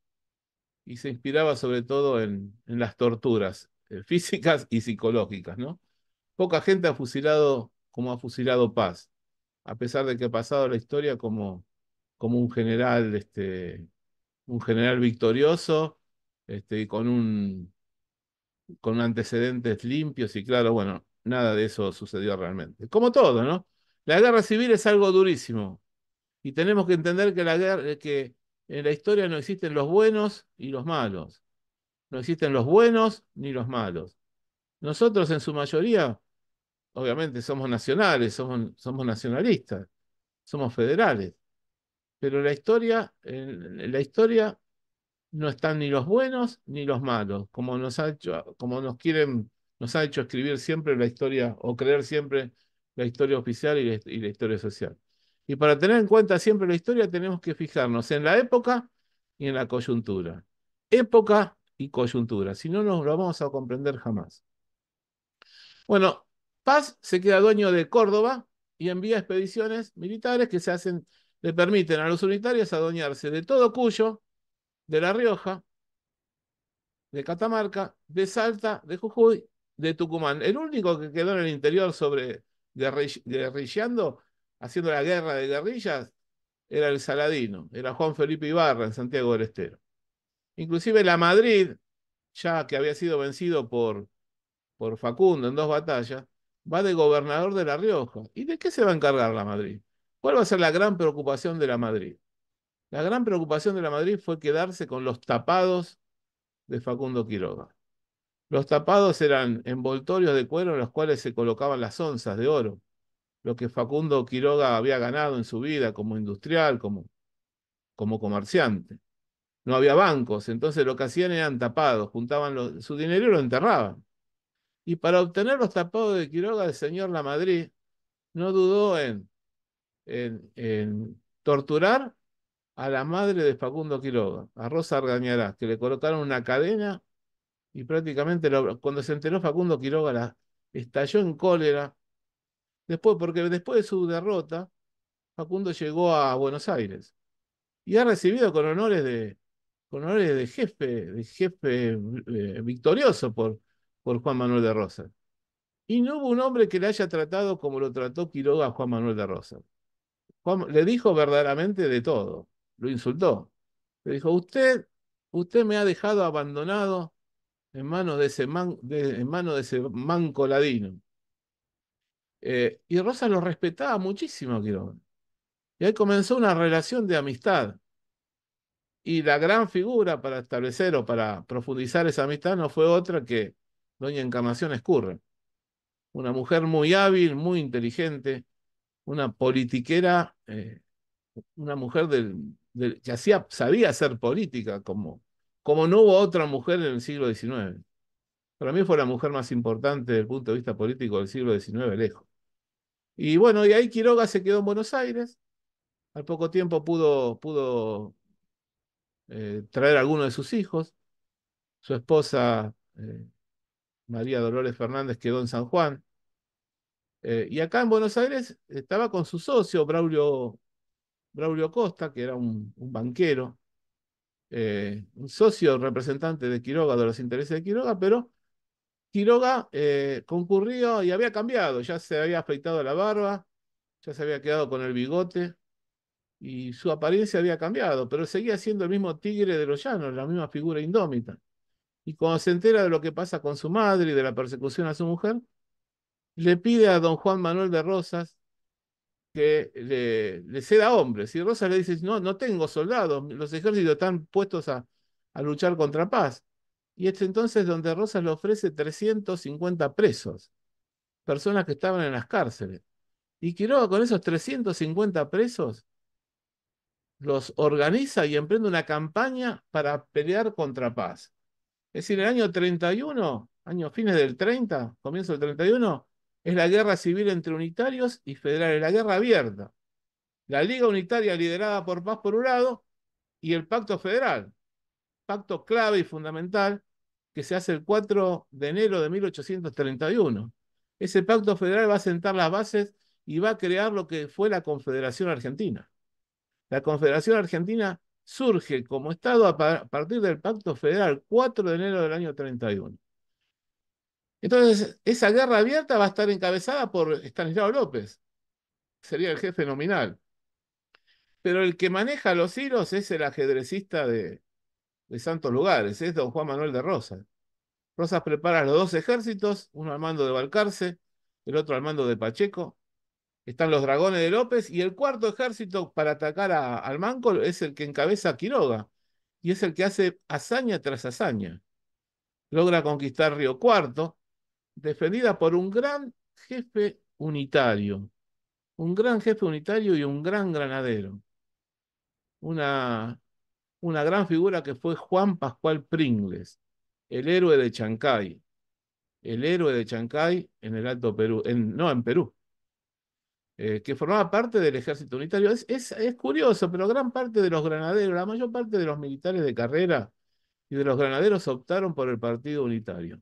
y se inspiraba sobre todo en, las torturas eh, físicas y psicológicas, ¿no? Poca gente ha fusilado como ha fusilado Paz, a pesar de que ha pasado la historia como, como un general, este, un general victorioso, este, con un con antecedentes limpios y claro, bueno, nada de eso sucedió realmente. Como todo, ¿no? La guerra civil es algo durísimo y tenemos que entender que la guerra, que en la historia no existen los buenos y los malos. No existen los buenos ni los malos. Nosotros en su mayoría, obviamente somos nacionales, somos, nacionalistas, somos federales. Pero la historia, en la historia no están ni los buenos ni los malos, como nos ha hecho, como nos quieren, nos ha hecho escribir siempre la historia o creer siempre la historia oficial y la historia social. Y para tener en cuenta siempre la historia tenemos que fijarnos en la época y en la coyuntura. Época y coyuntura, si no, nos lo vamos a comprender jamás. Bueno, Paz se queda dueño de Córdoba y envía expediciones militares que se hacen, le permiten a los unitarios adueñarse de todo Cuyo, de La Rioja, de Catamarca, de Salta, de Jujuy, de Tucumán. El único que quedó en el interior sobre guerrillando haciendo la guerra de guerrillas, era el Saladino, era Juan Felipe Ibarra en Santiago del Estero. Inclusive la Madrid, ya que había sido vencido por, por Facundo en dos batallas, va de gobernador de La Rioja. ¿Y de qué se va a encargar la Madrid? ¿Cuál va a ser la gran preocupación de la Madrid? La gran preocupación de la Madrid fue quedarse con los tapados de Facundo Quiroga. Los tapados eran envoltorios de cuero en los cuales se colocaban las onzas de oro lo que Facundo Quiroga había ganado en su vida como industrial, como, como comerciante. No había bancos, entonces lo que hacían eran tapados, juntaban su dinero y lo enterraban. Y para obtener los tapados de Quiroga, el señor Madrid, no dudó en, en, torturar a la madre de Facundo Quiroga, a Rosa Argañarás, que le colocaron una cadena y prácticamente cuando se enteró Facundo Quiroga la, estalló en cólera Después, porque después de su derrota, Facundo llegó a Buenos Aires y ha recibido con honores de, honores de jefe, de jefe eh, victorioso por, por Juan Manuel de Rosa. Y no hubo un hombre que le haya tratado como lo trató Quiroga a Juan Manuel de Rosa. le dijo verdaderamente de todo, lo insultó. Le dijo, usted, usted me ha dejado abandonado en manos de ese, en manos de ese manco ladino. Eh, y Rosa lo respetaba muchísimo Quirón. Y ahí comenzó una relación de amistad. Y la gran figura para establecer o para profundizar esa amistad no fue otra que doña Encarnación Escurre, Una mujer muy hábil, muy inteligente, una politiquera, eh, una mujer que sabía hacer política, como, como no hubo otra mujer en el siglo XIX. Para mí fue la mujer más importante desde el punto de vista político del siglo XIX, lejos. Y bueno, y ahí Quiroga se quedó en Buenos Aires. Al poco tiempo pudo, pudo eh, traer a alguno de sus hijos. Su esposa, eh, María Dolores Fernández, quedó en San Juan. Eh, y acá en Buenos Aires estaba con su socio, Braulio, Braulio Costa, que era un banquero, un socio representante de Quiroga, de los intereses de Quiroga, pero Quiroga eh, concurrió y había cambiado, ya se había afeitado la barba, ya se había quedado con el bigote y su apariencia había cambiado, pero seguía siendo el mismo tigre de los llanos, la misma figura indómita. Y cuando se entera de lo que pasa con su madre y de la persecución a su mujer, le pide a don Juan Manuel de Rosas que le, le ceda hombres. Y Rosas le dice, no, no tengo soldados, los ejércitos están puestos a luchar contra paz. Y es entonces donde Rosas le ofrece 350 presos, personas que estaban en las cárceles. Y Quiroga con esos 350 presos los organiza y emprende una campaña para pelear contra paz. Es decir, el año 31, año fines del 30, comienzo del 31, es la guerra civil entre unitarios y federales, la guerra abierta. La Liga Unitaria liderada por Paz por un lado y el Pacto Federal, pacto clave y fundamental que se hace el 4 de enero de 1831. Ese pacto federal va a sentar las bases y va a crear lo que fue la Confederación Argentina. La Confederación Argentina surge como Estado a partir del Pacto Federal 4 de enero del año 31. Entonces, esa guerra abierta va a estar encabezada por Estanislao López, sería el jefe nominal. Pero el que maneja los hilos es el ajedrecista de, de santos lugares, es ¿eh? don Juan Manuel de Rosas. Rosas prepara los dos ejércitos, uno al mando de Balcarce, el otro al mando de Pacheco. Están los dragones de López y el cuarto ejército para atacar a, al es el que encabeza a Quiroga y es el que hace hazaña tras hazaña. Logra conquistar Río Cuarto, defendida por un gran jefe unitario, un gran jefe unitario y un gran granadero. Una una gran figura que fue Juan Pascual Pringles, el héroe de Chancay, el héroe de Chancay en el Alto Perú, no, en Perú, eh, que formaba parte del ejército unitario. Es, curioso, pero gran parte de los granaderos, la mayor parte de los militares de carrera y de los granaderos optaron por el partido unitario.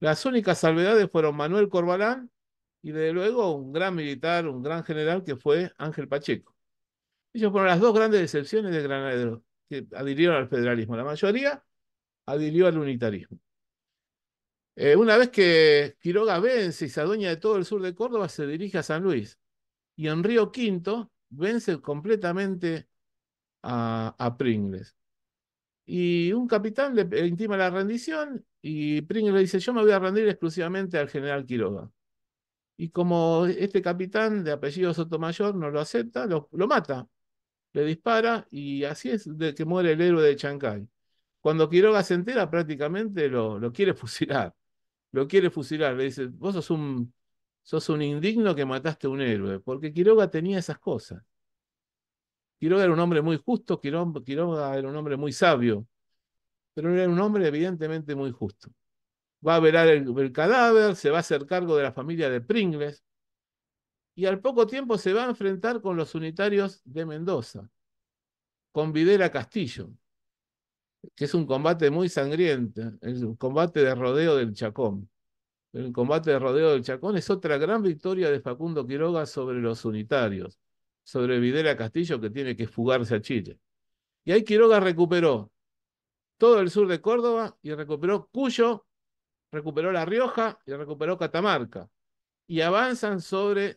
Las únicas salvedades fueron Manuel Corbalán y desde luego un gran militar, un gran general que fue Ángel Pacheco. Ellos fueron las dos grandes excepciones de granaderos que adhirieron al federalismo, la mayoría adhirió al unitarismo. Eh, una vez que Quiroga vence y se adueña de todo el sur de Córdoba, se dirige a San Luis. Y en Río Quinto vence completamente a, Pringles. Y un capitán le intima la rendición y Pringles le dice, yo me voy a rendir exclusivamente al general Quiroga. Y como este capitán de apellido Sotomayor no lo acepta, lo mata le dispara y así es de que muere el héroe de Chancay. Cuando Quiroga se entera, prácticamente lo, quiere fusilar. Lo quiere fusilar. Le dice, vos sos un, sos un indigno que mataste a un héroe, porque Quiroga tenía esas cosas. Quiroga era un hombre muy justo, Quiroga, era un hombre muy sabio, pero era un hombre evidentemente muy justo. Va a velar el, el cadáver, se va a hacer cargo de la familia de Pringles, y al poco tiempo se va a enfrentar con los unitarios de Mendoza, con Videla Castillo, que es un combate muy sangriento, el combate de rodeo del Chacón. El combate de rodeo del Chacón es otra gran victoria de Facundo Quiroga sobre los unitarios, sobre Videla Castillo que tiene que fugarse a Chile. Y ahí Quiroga recuperó todo el sur de Córdoba y recuperó Cuyo, recuperó La Rioja y recuperó Catamarca. Y avanzan sobre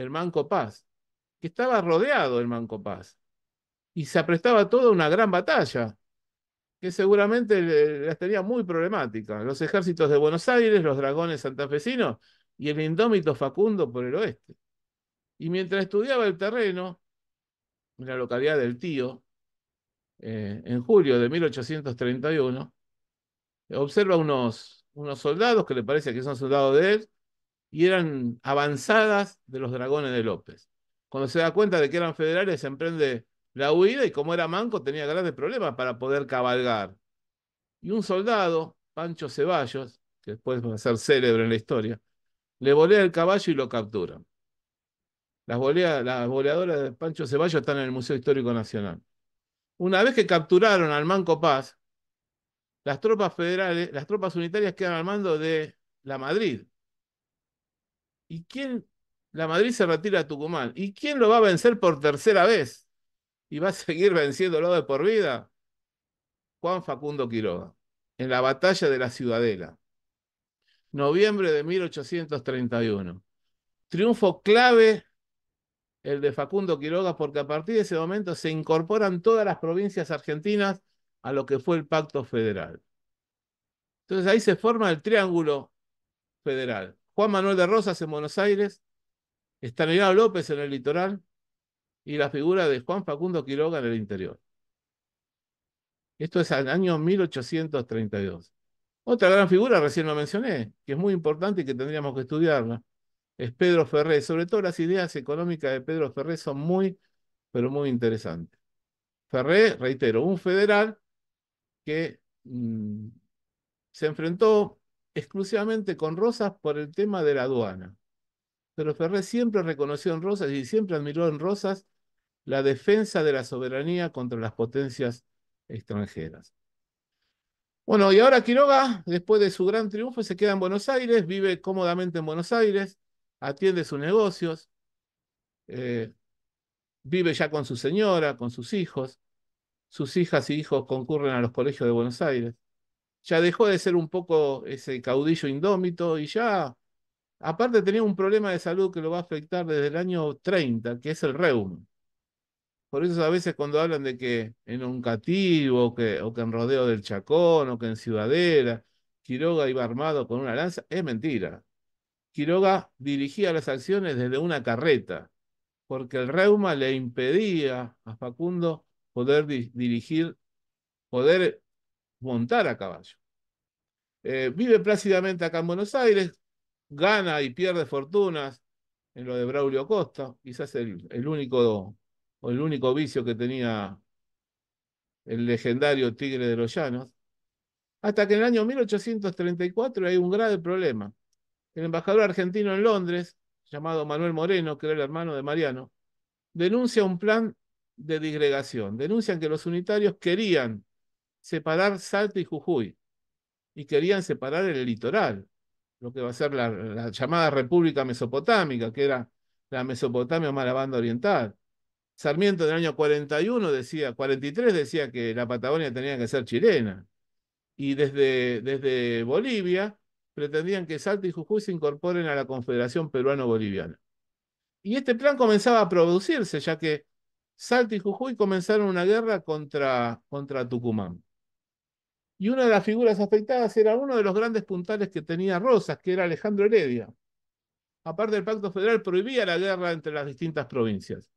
el Manco Paz, que estaba rodeado el Manco Paz. Y se aprestaba toda una gran batalla, que seguramente las tenía muy problemáticas. Los ejércitos de Buenos Aires, los dragones santafesinos y el indómito Facundo por el oeste. Y mientras estudiaba el terreno, en la localidad del Tío, eh, en julio de 1831, observa unos, unos soldados que le parece que son soldados de él, y eran avanzadas de los dragones de López. Cuando se da cuenta de que eran federales, se emprende la huida y como era manco tenía grandes problemas para poder cabalgar. Y un soldado, Pancho Ceballos, que después va a ser célebre en la historia, le volea el caballo y lo captura. Las, las boleadoras de Pancho Ceballos están en el Museo Histórico Nacional. Una vez que capturaron al Manco Paz, las tropas federales, las tropas unitarias quedan al mando de la Madrid, ¿Y quién? La Madrid se retira a Tucumán. ¿Y quién lo va a vencer por tercera vez? ¿Y va a seguir venciéndolo de por vida? Juan Facundo Quiroga, en la batalla de la Ciudadela. Noviembre de 1831. Triunfo clave el de Facundo Quiroga, porque a partir de ese momento se incorporan todas las provincias argentinas a lo que fue el pacto federal. Entonces ahí se forma el triángulo federal. Juan Manuel de Rosas en Buenos Aires, Estanislao López en el litoral y la figura de Juan Facundo Quiroga en el interior. Esto es al año 1832. Otra gran figura, recién lo mencioné, que es muy importante y que tendríamos que estudiarla, es Pedro Ferré. Sobre todo las ideas económicas de Pedro Ferré son muy, pero muy interesantes. Ferré, reitero, un federal que mm, se enfrentó exclusivamente con Rosas por el tema de la aduana. Pero Ferré siempre reconoció en Rosas y siempre admiró en Rosas la defensa de la soberanía contra las potencias extranjeras. Bueno, y ahora Quiroga, después de su gran triunfo, se queda en Buenos Aires, vive cómodamente en Buenos Aires, atiende sus negocios, eh, vive ya con su señora, con sus hijos, sus hijas y hijos concurren a los colegios de Buenos Aires ya dejó de ser un poco ese caudillo indómito y ya, aparte tenía un problema de salud que lo va a afectar desde el año 30, que es el reuma. Por eso a veces cuando hablan de que en un cativo, que, o que en Rodeo del Chacón, o que en Ciudadera, Quiroga iba armado con una lanza, es mentira. Quiroga dirigía las acciones desde una carreta, porque el reuma le impedía a Facundo poder dirigir, poder montar a caballo. Eh, vive plácidamente acá en Buenos Aires, gana y pierde fortunas en lo de Braulio Costa, quizás el, el único o el único vicio que tenía el legendario Tigre de los Llanos, hasta que en el año 1834 hay un grave problema. El embajador argentino en Londres, llamado Manuel Moreno, que era el hermano de Mariano, denuncia un plan de digregación. Denuncian que los unitarios querían separar Salta y Jujuy y querían separar el litoral, lo que va a ser la, llamada República Mesopotámica, que era la Mesopotamia más la banda oriental. Sarmiento en el año 41 decía, 43 decía que la Patagonia tenía que ser chilena. Y desde, desde Bolivia pretendían que Salta y Jujuy se incorporen a la Confederación Peruano-Boliviana. Y este plan comenzaba a producirse, ya que Salta y Jujuy comenzaron una guerra contra, contra Tucumán y una de las figuras afectadas era uno de los grandes puntales que tenía Rosas, que era Alejandro Heredia. Aparte, del Pacto Federal prohibía la guerra entre las distintas provincias.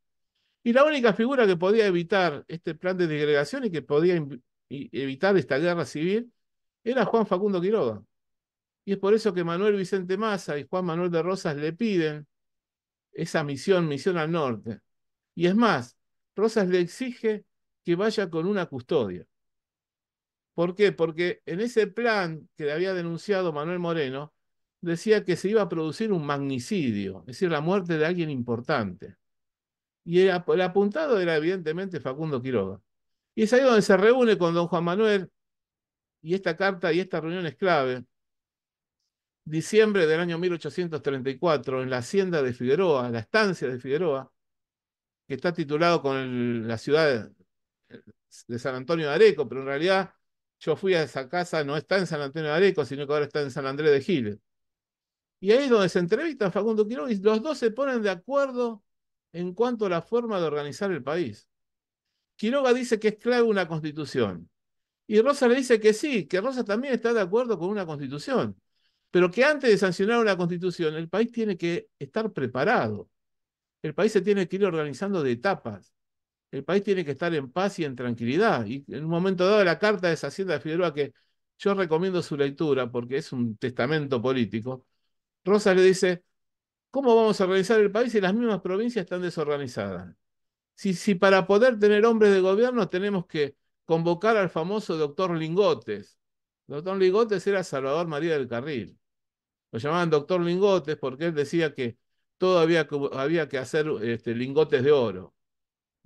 Y la única figura que podía evitar este plan de disgregación y que podía evitar esta guerra civil era Juan Facundo Quiroga. Y es por eso que Manuel Vicente Massa y Juan Manuel de Rosas le piden esa misión, misión al norte. Y es más, Rosas le exige que vaya con una custodia. ¿Por qué? Porque en ese plan que le había denunciado Manuel Moreno, decía que se iba a producir un magnicidio, es decir, la muerte de alguien importante. Y el, apuntado era evidentemente Facundo Quiroga. Y es ahí donde se reúne con don Juan Manuel, y esta carta y esta reunión es clave. Diciembre del año 1834, en la hacienda de Figueroa, en la estancia de Figueroa, que está titulado con la ciudad de San Antonio de Areco, pero en realidad yo fui a esa casa, no está en San Antonio de Areco, sino que ahora está en San Andrés de Giles. Y ahí es donde se entrevista Facundo Quiroga y los dos se ponen de acuerdo en cuanto a la forma de organizar el país. Quiroga dice que es clave una constitución. Y Rosa le dice que sí, que Rosa también está de acuerdo con una constitución. Pero que antes de sancionar una constitución, el país tiene que estar preparado. El país se tiene que ir organizando de etapas el país tiene que estar en paz y en tranquilidad. Y en un momento dado la carta de Hacienda de Figueroa, que yo recomiendo su lectura porque es un testamento político, Rosa le dice, ¿cómo vamos a organizar el país si las mismas provincias están desorganizadas? Si, para poder tener hombres de gobierno tenemos que convocar al famoso doctor Lingotes. El doctor Lingotes era Salvador María del Carril. Lo llamaban doctor Lingotes porque él decía que todavía había que, había que hacer este, lingotes de oro.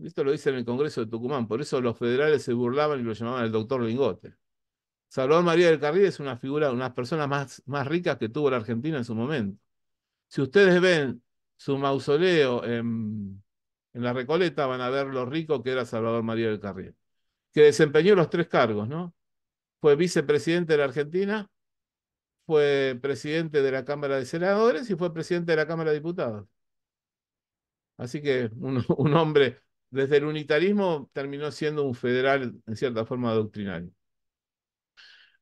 Esto lo dice en el Congreso de Tucumán, por eso los federales se burlaban y lo llamaban el doctor Lingote. Salvador María del Carril es una figura, una de las personas más, más ricas que tuvo la Argentina en su momento. Si ustedes ven su mausoleo en, la Recoleta, van a ver lo rico que era Salvador María del Carril, que desempeñó los tres cargos, ¿no? Fue vicepresidente de la Argentina, fue presidente de la Cámara de Senadores y fue presidente de la Cámara de Diputados. Así que un hombre desde el unitarismo terminó siendo un federal, en cierta forma, doctrinario.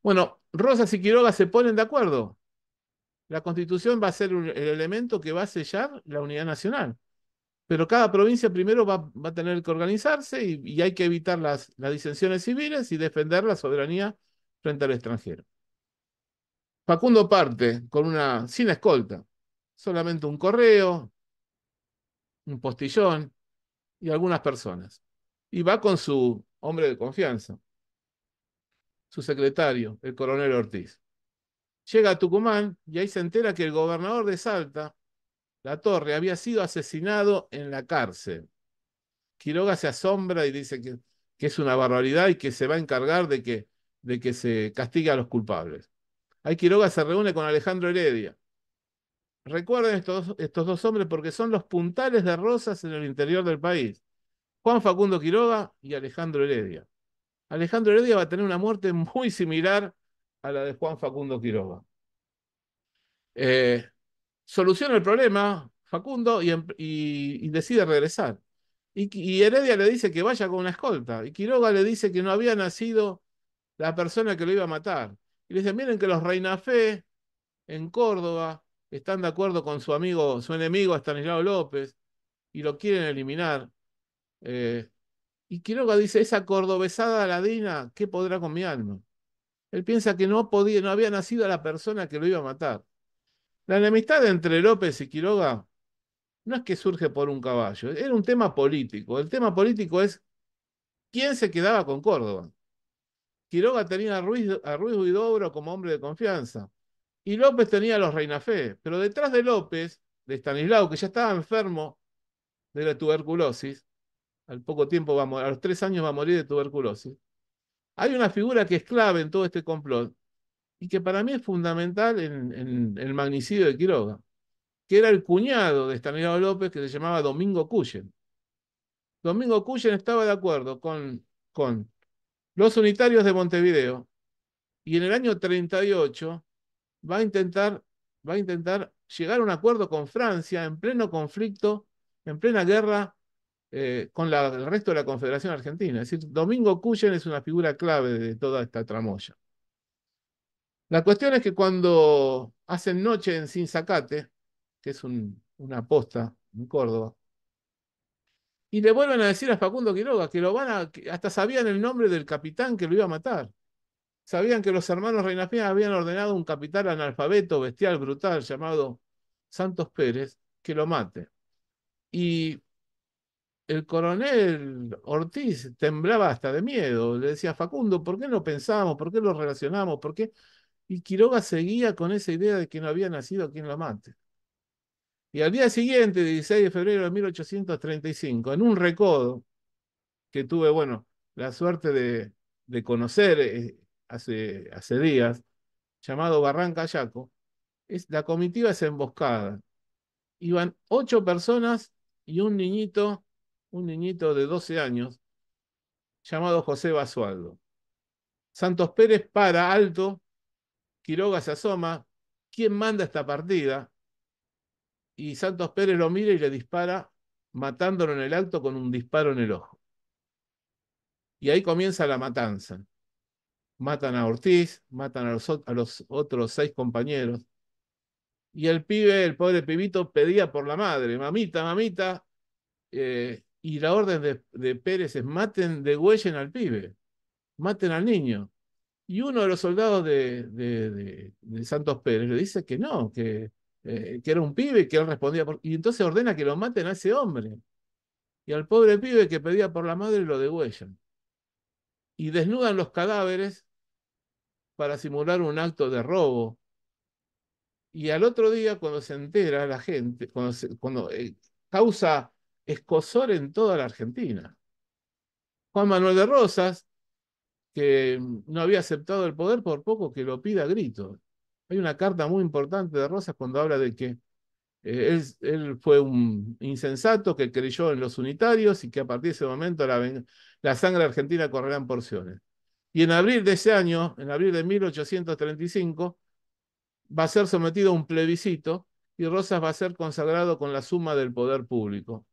Bueno, Rosas y Quiroga se ponen de acuerdo. La constitución va a ser el elemento que va a sellar la unidad nacional. Pero cada provincia primero va, a tener que organizarse y, hay que evitar las, las disensiones civiles y defender la soberanía frente al extranjero. Facundo parte con una sin escolta, solamente un correo, un postillón, y algunas personas. Y va con su hombre de confianza, su secretario, el coronel Ortiz. Llega a Tucumán y ahí se entera que el gobernador de Salta, La Torre, había sido asesinado en la cárcel. Quiroga se asombra y dice que, que es una barbaridad y que se va a encargar de que, de que se castigue a los culpables. Ahí Quiroga se reúne con Alejandro Heredia, Recuerden estos, estos dos hombres porque son los puntales de rosas en el interior del país. Juan Facundo Quiroga y Alejandro Heredia. Alejandro Heredia va a tener una muerte muy similar a la de Juan Facundo Quiroga. Eh, soluciona el problema Facundo y, em, decide regresar. Y, Heredia le dice que vaya con una escolta. Y Quiroga le dice que no había nacido la persona que lo iba a matar. Y le dice: miren que los Reina Fe en Córdoba están de acuerdo con su amigo, su enemigo Estanislao López, y lo quieren eliminar. Eh, y Quiroga dice, esa cordobesada ladina, ¿qué podrá con mi alma? Él piensa que no podía, no había nacido a la persona que lo iba a matar. La enemistad entre López y Quiroga no es que surge por un caballo, era un tema político. El tema político es quién se quedaba con Córdoba. Quiroga tenía a Ruiz, a Ruiz Huidobro como hombre de confianza. Y López tenía a los Fe, pero detrás de López, de Stanislao, que ya estaba enfermo de la tuberculosis, al poco tiempo va a, morir, los tres años va a morir de tuberculosis, hay una figura que es clave en todo este complot y que para mí es fundamental en, el magnicidio de Quiroga, que era el cuñado de Stanislao López que se llamaba Domingo Cuyen. Domingo Cuyen estaba de acuerdo con, con los unitarios de Montevideo y en el año 38 va a intentar, va a intentar llegar a un acuerdo con Francia en pleno conflicto, en plena guerra eh, con el resto de la Confederación Argentina. Es decir, Domingo Cuyen es una figura clave de toda esta tramoya. La cuestión es que cuando hacen noche en Sinzacate, que es una posta en Córdoba, y le vuelven a decir a Facundo Quiroga que lo van a, que hasta sabían el nombre del capitán que lo iba a matar sabían que los hermanos Reina habían ordenado un capital analfabeto, bestial, brutal, llamado Santos Pérez, que lo mate. Y el coronel Ortiz temblaba hasta de miedo, le decía, Facundo, ¿por qué no pensamos? ¿Por qué lo relacionamos? ¿Por qué? Y Quiroga seguía con esa idea de que no había nacido quien lo mate. Y al día siguiente, 16 de febrero de 1835, en un recodo que tuve, bueno, la suerte de, de conocer eh, hace, hace días, llamado Barranca Yaco, es, la comitiva es emboscada. Iban ocho personas y un niñito, un niñito de 12 años, llamado José Basualdo. Santos Pérez para alto, Quiroga se asoma, ¿quién manda esta partida? Y Santos Pérez lo mira y le dispara, matándolo en el alto con un disparo en el ojo. Y ahí comienza la matanza. Matan a Ortiz, matan a los, otros seis compañeros. Y el pibe, el pobre pibito, pedía por la madre, mamita, mamita. Eh, y la orden de, Pérez es maten, degüellen al pibe, maten al niño. Y uno de los soldados de, Santos Pérez le dice que no, que, eh, que era un pibe, que él respondía Y entonces ordena que lo maten a ese hombre. Y al pobre pibe que pedía por la madre lo degüellan y desnudan los cadáveres para simular un acto de robo. Y al otro día, cuando se entera la gente, cuando, eh, causa escosor en toda la Argentina. Juan Manuel de Rosas, que no había aceptado el poder, por poco que lo pida a grito. Hay una carta muy importante de Rosas cuando habla de que eh, él, fue un insensato que creyó en los unitarios y que a partir de ese momento la, sangre argentina correrá en porciones. Y en abril de ese año, en abril de 1835, va a ser sometido a un plebiscito y Rosas va a ser consagrado con la suma del poder público.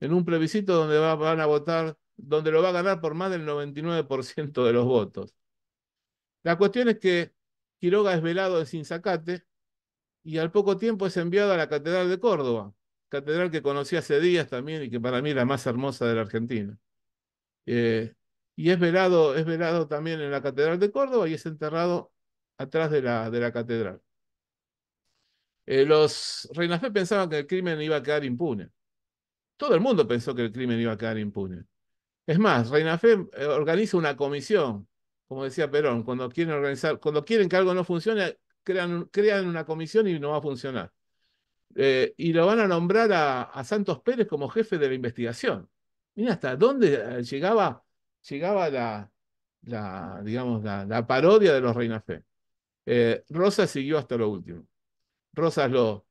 En un plebiscito donde van a votar, donde lo va a ganar por más del 99% de los votos. La cuestión es que Quiroga es velado de Sinzacate y al poco tiempo es enviado a la Catedral de Córdoba, catedral que conocí hace días también y que para mí es la más hermosa de la Argentina. Eh, y es velado, es velado también en la Catedral de Córdoba y es enterrado atrás de la, de la catedral. Eh, los Fe pensaban que el crimen iba a quedar impune. Todo el mundo pensó que el crimen iba a quedar impune. Es más, Fe eh, organiza una comisión, como decía Perón, cuando quieren organizar, cuando quieren que algo no funcione, crean, crean una comisión y no va a funcionar. Eh, y lo van a nombrar a, Santos Pérez como jefe de la investigación. Mira hasta dónde eh, llegaba, llegaba la, digamos, la, parodia de los Reina Fe. Eh, Rosas siguió hasta lo último. Rosas lo,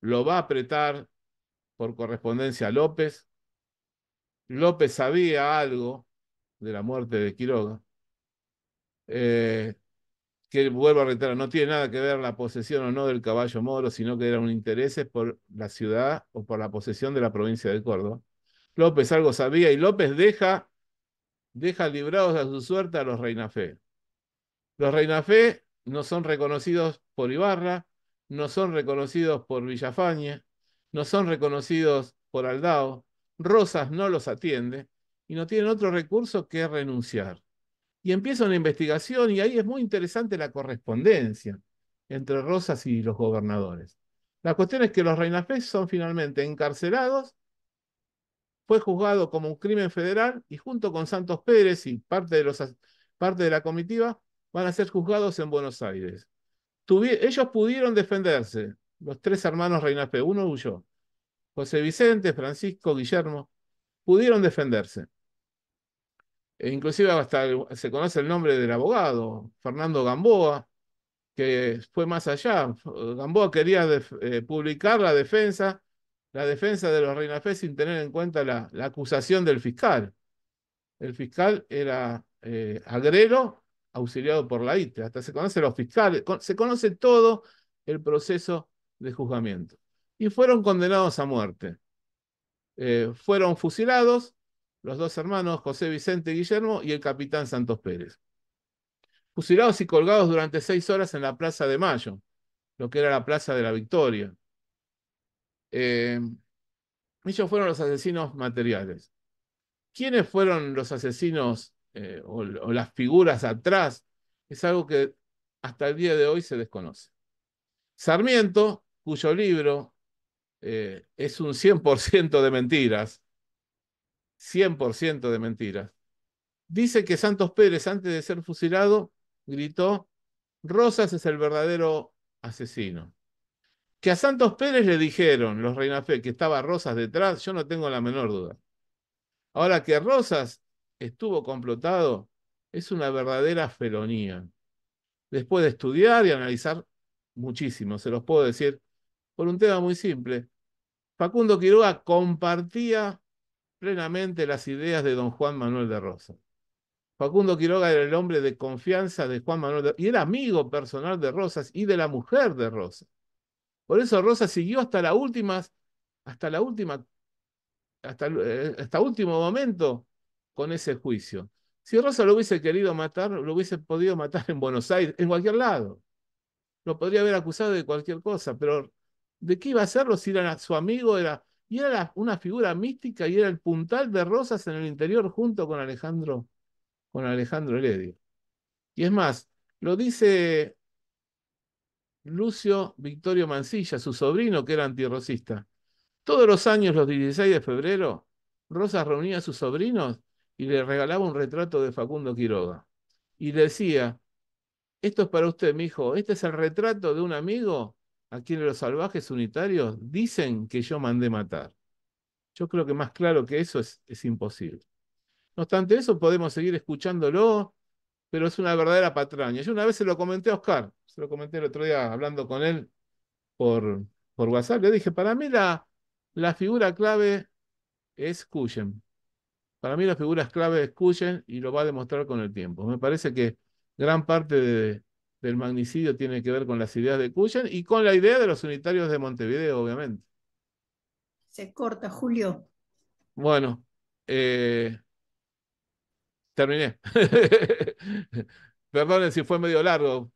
lo va a apretar por correspondencia a López. López sabía algo de la muerte de Quiroga que vuelvo a reiterar, no tiene nada que ver la posesión o no del caballo moro, sino que era un interés por la ciudad o por la posesión de la provincia de Córdoba. López algo sabía y López deja, deja librados a su suerte a los reinafe Los reinafe no son reconocidos por Ibarra, no son reconocidos por Villafañe, no son reconocidos por Aldao, Rosas no los atiende y no tienen otro recurso que renunciar y empieza una investigación y ahí es muy interesante la correspondencia entre Rosas y los gobernadores. La cuestión es que los Reinafés son finalmente encarcelados, fue juzgado como un crimen federal y junto con Santos Pérez y parte de, la comitiva van a ser juzgados en Buenos Aires. ellos pudieron defenderse, los tres hermanos Reinafés, uno huyó, José Vicente, Francisco, Guillermo, pudieron defenderse inclusive hasta se conoce el nombre del abogado, Fernando Gamboa, que fue más allá. Gamboa quería eh, publicar la defensa, la defensa de los Reinafé sin tener en cuenta la, acusación del fiscal. El fiscal era eh, agrero, auxiliado por la ITRE. Hasta se conoce los fiscales, se conoce todo el proceso de juzgamiento. Y fueron condenados a muerte. Eh, fueron fusilados los dos hermanos José Vicente Guillermo y el capitán Santos Pérez. Fusilados y colgados durante seis horas en la Plaza de Mayo, lo que era la Plaza de la Victoria. Eh, ellos fueron los asesinos materiales. ¿Quiénes fueron los asesinos eh, o, las figuras atrás? Es algo que hasta el día de hoy se desconoce. Sarmiento, cuyo libro eh, es un 100% de mentiras, 100% de mentiras. Dice que Santos Pérez, antes de ser fusilado, gritó, Rosas es el verdadero asesino. Que a Santos Pérez le dijeron los Reina Fe que estaba Rosas detrás, yo no tengo la menor duda. Ahora que Rosas estuvo complotado, es una verdadera felonía. Después de estudiar y analizar muchísimo, se los puedo decir, por un tema muy simple. Facundo Quiroga compartía plenamente las ideas de don Juan Manuel de Rosa. Facundo Quiroga era el hombre de confianza de Juan Manuel de y era amigo personal de Rosas y de la mujer de Rosa. Por eso Rosa siguió hasta la última, hasta la última, hasta, eh, hasta último momento con ese juicio. Si Rosa lo hubiese querido matar, lo hubiese podido matar en Buenos Aires, en cualquier lado. Lo podría haber acusado de cualquier cosa, pero ¿de qué iba a hacerlo si era su amigo, era y era una figura mística y era el puntal de rosas en el interior junto con Alejandro, con Alejandro Heredia. Y es más, lo dice Lucio Victorio Mancilla, su sobrino que era antirrosista. Todos los años, los 16 de febrero, Rosas reunía a sus sobrinos y le regalaba un retrato de Facundo Quiroga. Y le decía, esto es para usted, mi hijo, este es el retrato de un amigo a quienes los salvajes unitarios dicen que yo mandé matar. Yo creo que más claro que eso es, imposible. No obstante eso, podemos seguir escuchándolo, pero es una verdadera patraña. Yo una vez se lo comenté a Oscar, se lo comenté el otro día hablando con él por, por WhatsApp, le dije, para mí la, la figura clave es Cuyen. Para mí la figura clave es Cuyen y lo va a demostrar con el tiempo. Me parece que gran parte de, del magnicidio tiene que ver con las ideas de Kuchen y con la idea de los unitarios de Montevideo, obviamente. Se corta, Julio. Bueno, eh, terminé. Perdonen si fue medio largo.